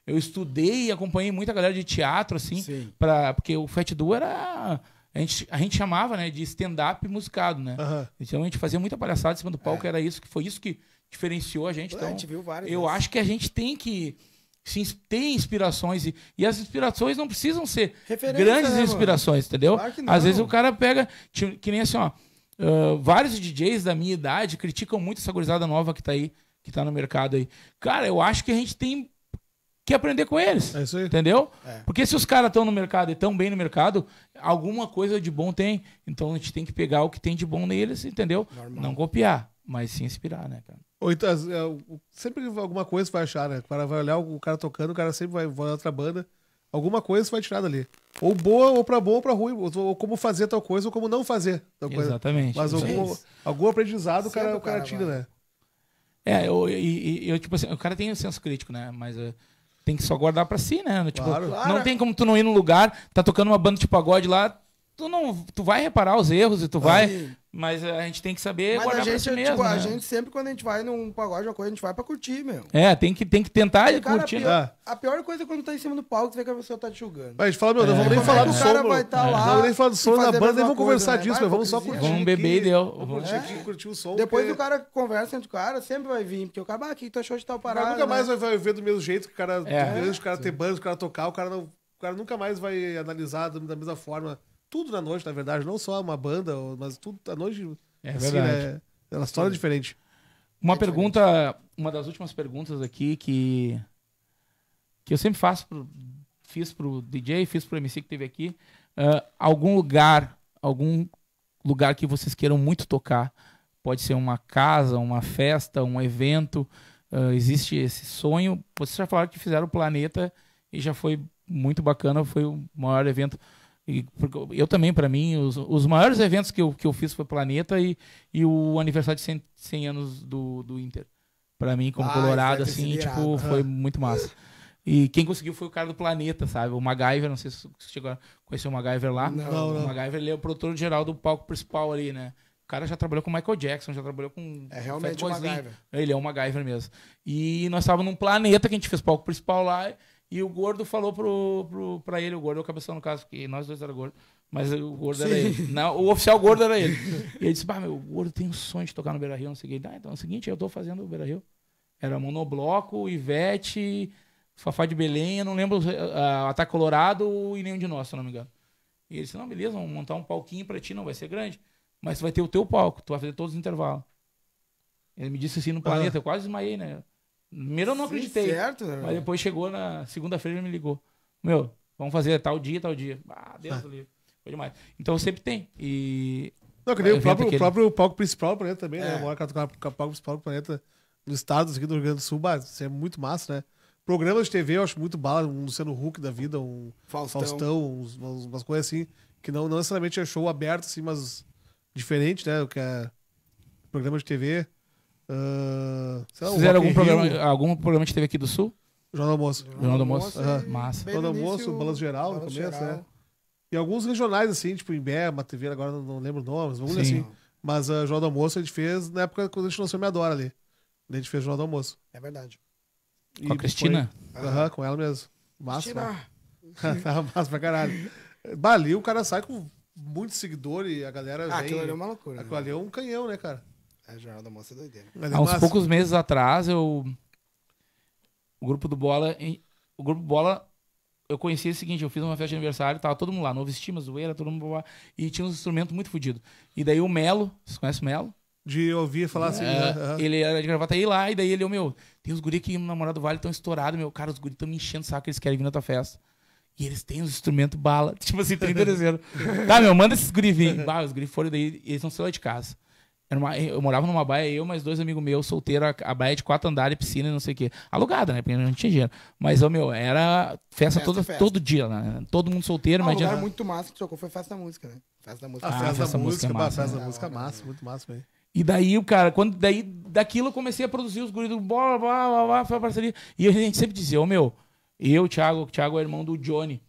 Speaker 2: eu estudei e acompanhei muita galera de teatro, assim, pra, porque o Fat Duo era... A gente, a gente chamava, né, de stand-up musicado, né? Uhum. Então a gente fazia muita palhaçada em cima do palco, é. era isso, que foi isso que diferenciou a gente. Então, a gente viu várias Eu vezes. acho que a gente tem que se tem inspirações e, e, as inspirações não precisam ser Referência, grandes né, inspirações, entendeu? Claro Às vezes o cara pega que nem assim, ó, ah, vários DJs da minha idade criticam muito essa gurizada nova que tá aí, que tá no mercado aí. Cara, eu acho que a gente tem que aprender com eles. É isso aí. Entendeu? É. Porque se os caras estão no mercado e estão bem no mercado, alguma coisa de bom tem. Então a gente tem que pegar o que tem de bom neles, entendeu? Normal. Não copiar, mas se inspirar, né, cara?
Speaker 5: Ou então, é, sempre alguma coisa vai achar, né? O cara vai olhar o cara tocando, o cara sempre vai, vai outra banda. Alguma coisa vai tirar dali. Ou boa, ou pra boa, ou pra ruim. Ou como fazer tal coisa, ou como não fazer tal coisa. Exatamente. Mas algum, algum aprendizado o cara, o cara, tira, né? É, eu, eu,
Speaker 2: eu, tipo assim, o cara tem o um senso crítico, né? Mas eu, eh, tem que só guardar pra si, né? Tipo, claro, claro. Não tem como tu não ir num lugar, tá tocando uma banda de pagode lá, tu não tu vai reparar os erros e tu vai, vai mas a gente tem que saber Mas guardar tipo, a gente, pra si mesmo, tipo, né? A gente
Speaker 3: sempre, quando a gente vai num pagode, uma coisa, a gente vai pra curtir mesmo.
Speaker 2: É, tem que, tem que tentar e curtir. A né? pior, é.
Speaker 3: a pior coisa é quando tá em cima do palco, você vê que a pessoa tá te julgando. Mas
Speaker 2: a gente fala, meu, não é. vamos nem falar é do som. Cara vai tá lá, não vamos nem falar do
Speaker 1: som da banda, nem vamos conversar né? disso, mas vamos só curtir. Vamos beber e deu. Vamos
Speaker 5: é.
Speaker 3: curtir o som. Depois o cara conversa entre o cara, sempre vai vir, porque o cara, ah, aqui tu achou de tal parada. nunca né? mais vai
Speaker 5: ver do mesmo jeito que o cara, é. o cara ter banda, o cara tocar, o cara, o cara nunca mais vai analisar da mesma forma tudo na noite, na verdade, não só uma banda, mas tudo na noite. É assim, verdade. Né? Ela é história
Speaker 2: diferente. Uma é pergunta, diferente. uma das últimas perguntas aqui que que eu sempre faço, pro, fiz pro DJ, fiz pro MC que teve aqui, uh, algum lugar, algum lugar que vocês queiram muito tocar, pode ser uma casa, uma festa, um evento, uh, existe esse sonho. Vocês já falaram que fizeram o planeta e já foi muito bacana, foi o maior evento. E, eu também, para mim, os, os, maiores eventos que eu, que eu fiz foi Planeta e, e o aniversário de 100, 100 anos do, do Inter. Para mim, como ah, colorado, assim, tipo, uhum. foi muito massa. E quem conseguiu foi o cara do Planeta, sabe? O MacGyver, não sei se você chegou a conhecer o MacGyver lá. não, não. O MacGyver, ele é o produtor geral do palco principal ali, né? O cara já trabalhou com Michael Jackson, já trabalhou com... É realmente o MacGyver. Ele é o MacGyver mesmo. E nós estávamos num planeta que a gente fez palco principal lá e o gordo falou pro, pro, pra ele, o gordo eu é o cabeção no caso, que nós dois era gordo, mas o gordo Sim. era ele. Não, o oficial gordo era ele. E ele disse: Bah, meu, o gordo tem um sonho de tocar no Beira Rio, não sei o que. Ah, então é o seguinte, eu tô fazendo o Beira Rio. Era Monobloco, Ivete, Fafá de Belém, eu não lembro, uh, Ataque Colorado e nenhum de nós, se não me engano. E ele disse: Não, beleza, vamos montar um palquinho pra ti, não vai ser grande, mas vai ter o teu palco, tu vai fazer todos os intervalos. Ele me disse assim no planeta, ah. eu quase desmaiei, né? Primeiro eu não acreditei. Sim, certo, né? mas depois chegou na segunda-feira ele me ligou. Meu, vamos fazer tal dia, tal dia. Ah, Deus do ah. Foi demais. Então sempre tem. E. Não, que nem o próprio, aquele... próprio
Speaker 5: palco principal do planeta também, né? é. né? Agora o palco principal do planeta dos estados aqui do Rio Grande do Sul, bah, isso é muito massa, né? Programas de TV eu acho muito bala, um Luciano Huck da vida, um Faustão, Faustão uns, umas, coisas assim, que não, não necessariamente é show aberto, assim, mas diferente, né? O que é programa de TV. Uh, Fizeram algum programa,
Speaker 1: algum
Speaker 2: programa que teve aqui do Sul? Jornal do Almoço. Jornal
Speaker 5: do Almoço. Uhum. Massa. Jornal do Almoço, ah, Balanço Geral, no começo, geral. né? E alguns regionais, assim, tipo Imbé, Mateveira, agora não, não lembro o nome, mas vamos assim. Mas uh, Jornal do Almoço a gente fez na época quando a gente lançou Me Adora ali. A gente fez Jornal do Almoço.
Speaker 3: É verdade. E
Speaker 5: com a Cristina? Aham, uhum, com ela mesmo. Massa. Né? *laughs* Tava massa pra caralho. Bali, o cara sai com muito seguidor e a galera ah, vem. Aquilo ali é uma loucura. Aquilo né? ali é um canhão, né, cara? É a Jornal da Moça é doideira.
Speaker 2: Mas é Há é uns massa. poucos meses atrás, eu. O grupo do Bola. O grupo Bola. Eu conheci o seguinte, eu fiz uma festa de aniversário, tava todo mundo lá, novo estima, zoeira, todo mundo e tinha uns instrumentos muito fodidos. E daí o Melo, vocês conhecem o Melo? De ouvir falar assim, é, Ele era de gravata aí lá, e daí ele, meu, tem os guri que no namorado vale tão estourado, meu, cara, os guri tão me enchendo o saco, eles querem vir na tua festa. E eles têm os instrumentos bala, *laughs* tipo assim, 30 dezembro. *laughs* tá, meu, manda esses guri vir. Bah, os guri foram daí, eles não saíram de casa. Uma, eu morava numa baia, eu mais dois amigos meus, solteiro, a, a baia de quatro andares, piscina e não sei o quê. Alugada, né? Porque não tinha dinheiro. Mas, ó, meu, era festa, festa todo, festa. todo dia, né? Todo mundo solteiro, mas ah, era Um
Speaker 3: muito massa que trocou foi festa da música, né?
Speaker 5: Festa da música. Ah, ah festa, festa da música, música é massa, né? Né? festa da música massa, muito massa, velho.
Speaker 2: E daí, o cara, quando daí daquilo eu comecei a produzir os guris do blá, blá, blá, blá, foi a parceria. E a gente sempre dizia, ô, oh, meu, eu, Thiago, o Thiago é irmão do Johnny.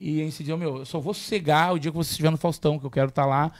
Speaker 2: E a gente dizia, oh, meu, eu só vou cegar o dia que você estiver no Faustão, que eu quero estar tá lá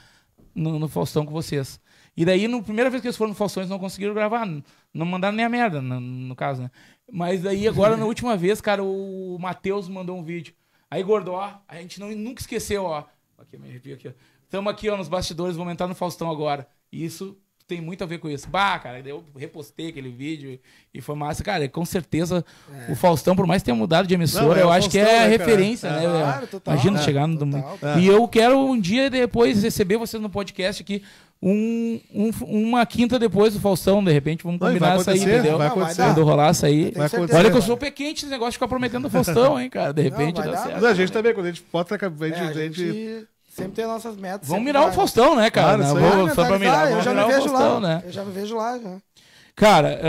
Speaker 2: no, no Faustão com vocês. E daí, na primeira vez que eles foram no Faustão, eles não conseguiram gravar. Não mandaram nem a merda, no, no caso, né? Mas daí, agora, na última vez, cara, o Matheus mandou um vídeo. Aí, gordo, ó, a gente não, nunca esqueceu, ó. Aqui, me arrepio aqui, ó. Tamo aqui, ó, nos bastidores, vamos entrar no Faustão agora. E isso tem muito a ver com isso. Bah, cara, eu repostei aquele vídeo e foi massa. Cara, com certeza é. o Faustão, por mais que tenha mudado de emissora, não, é eu acho Faustão, que é né, referência, é, né? Claro, total, Imagina é, chegar no domingo. É. E eu quero um dia depois receber vocês no podcast aqui um, um, uma quinta depois do Faustão, de repente, vamos combinar isso aí, entendeu? Vai acontecer. Quando rolar isso aí. Olha que eu sou pé quente nesse negócio de ficar prometendo o Faustão, hein, cara. De repente não, dá certo. a
Speaker 5: gente também, quando a gente bota a cabeça, a, gente... É, sempre tem
Speaker 3: nossas metas. Vamos mirar o Faustão, né, cara? Claro, não, só pra mirar, eu já mirar me vejo Faustão, lá, né? Eu já me vejo lá, já.
Speaker 2: Cara,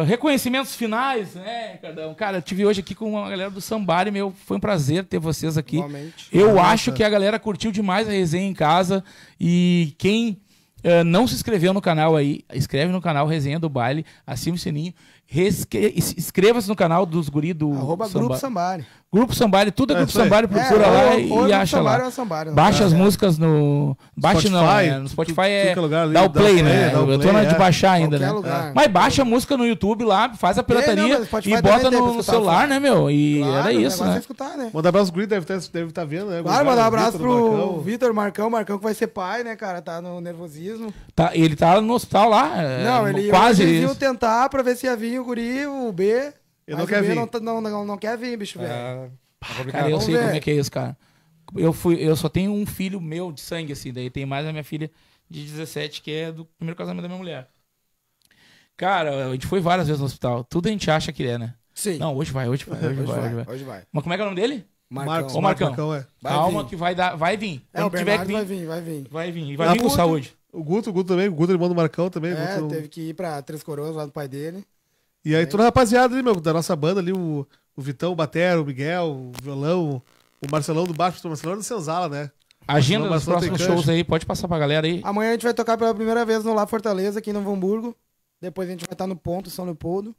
Speaker 2: uh, reconhecimentos finais, né, Cardão? Cara, eu tive hoje aqui com uma galera do Sambari, meu, foi um prazer ter vocês aqui. Igualmente. Eu acho que a galera curtiu demais a resenha em casa e quem eh, não se inscreveu no canal aí, escreve no canal Resenha do Baile, assina o sininho, inscreva-se no canal dos guri do... Arroba Samba... Grupo Sambari. Grupo Sambari, tudo é, é Grupo Sambari, procura é, lá ou, e, ou e acha Sambari lá. Sambari, é né? baixa é. as músicas no. Baixa Spotify, não, né? No Spotify é. Lugar, dá o play, né? Play, eu tô na de é. baixar ainda, né? Lugar. É. Mas baixa a música no YouTube lá, faz a pirataria não, e bota no celular, né, meu? E claro, era isso, né? Escutar, né? Manda abraço
Speaker 5: pro Grito, deve estar deve tá vendo, né? Claro, mandar um abraço pro Vitor Marcão,
Speaker 3: Marcão que vai ser pai, né, cara? Tá no nervosismo.
Speaker 2: Tá, ele tá no hospital lá. Não, ele quase.
Speaker 3: tentar pra ver se ia vir o Guri, o B. Eu não quero vir. Não, tá- não, não, não quer vir, bicho,
Speaker 2: velho. É... cara, eu sei ver. como é que é isso, cara. Eu, fui, eu só tenho um filho meu de sangue, assim. Daí tem mais a minha filha de 17, que é do primeiro casamento da minha mulher. Cara, a gente foi várias vezes no hospital. Tudo a gente acha que é, né? Sim. Não, hoje vai, hoje vai, hoje, vai, hoje vai. Hoje vai. Mas como é que é o nome dele? Marcão. Ô, Marcão. Marcão é. Calma que vai dar, vai vir. É, o tiver que vir, vai vir, vai vir. Vai vir, e vai vir com saúde.
Speaker 5: O Guto, o Guto também, o Guto irmão do Marcão também. É, Guto... teve
Speaker 2: que ir pra
Speaker 3: Três Coroas, lá do pai dele.
Speaker 5: E aí toda a rapaziada ali, meu, da nossa banda ali, o, o Vitão, o Batero, o Miguel, o Violão, o Marcelão do Baixo, o Marcelão do Senzala, né? Agenda dos próximos shows
Speaker 2: aí, pode passar pra galera aí.
Speaker 5: Amanhã a gente vai tocar pela primeira vez no Lá Fortaleza, aqui no Vamburgo Hamburgo.
Speaker 3: Depois a gente vai estar no Ponto, São Leopoldo.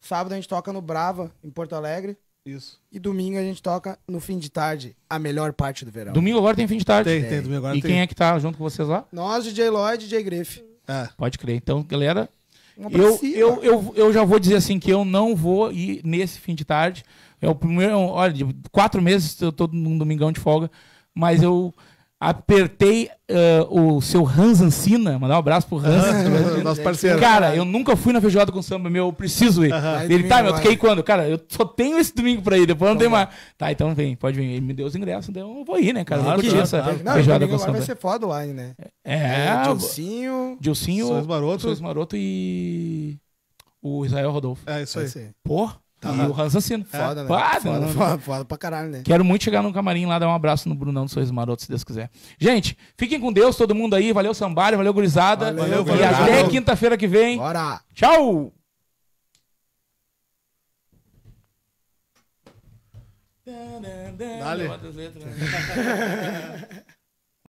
Speaker 3: Sábado a gente toca no Brava, em Porto Alegre. Isso. E domingo a gente toca no fim de tarde, a melhor parte do verão. Domingo agora tem fim de tarde. Tem, tem, domingo agora E tem. quem é
Speaker 2: que tá junto com vocês lá?
Speaker 3: Nós, DJ Lloyd e DJ Griff.
Speaker 2: É. Pode crer. Então, galera, eu, eu, eu, eu já vou dizer assim que eu não vou ir nesse fim de tarde. É o primeiro, olha, de quatro meses eu tô num domingão de folga, mas eu apertei uh, o seu Hans Ancina, mandar um abraço pro Hans. Ah, nosso parceiro. Cara, eu nunca fui na feijoada com samba meu, eu preciso ir. Uh -huh. Ele, tá, meu, tu quer ir quando? Cara, eu só tenho esse domingo pra ir, depois não tem mais. Tá, então vem, pode vir. Ele me deu os ingressos, então eu vou ir, né, cara? Claro, eu claro, essa Não, feijoada com samba. vai ser
Speaker 3: foda o online, né? É. é ah, Dilcinho. Dilcinho. Sois Maroto. Sois
Speaker 2: Maroto e... O Israel Rodolfo. É, isso aí. É Pô... Tá. E o Hans Ancino. É, foda, é, né? Foda, né? foda, foda,
Speaker 3: pra caralho, né? Quero
Speaker 2: muito chegar no camarim lá, dar um abraço no Brunão do Sorriso Maroto, se Deus quiser. Gente, fiquem com Deus, todo mundo aí. Valeu, Sambalho. Valeu, gurizada. Valeu, valeu, e até quinta-feira que vem. Bora. Tchau. Dale. *laughs*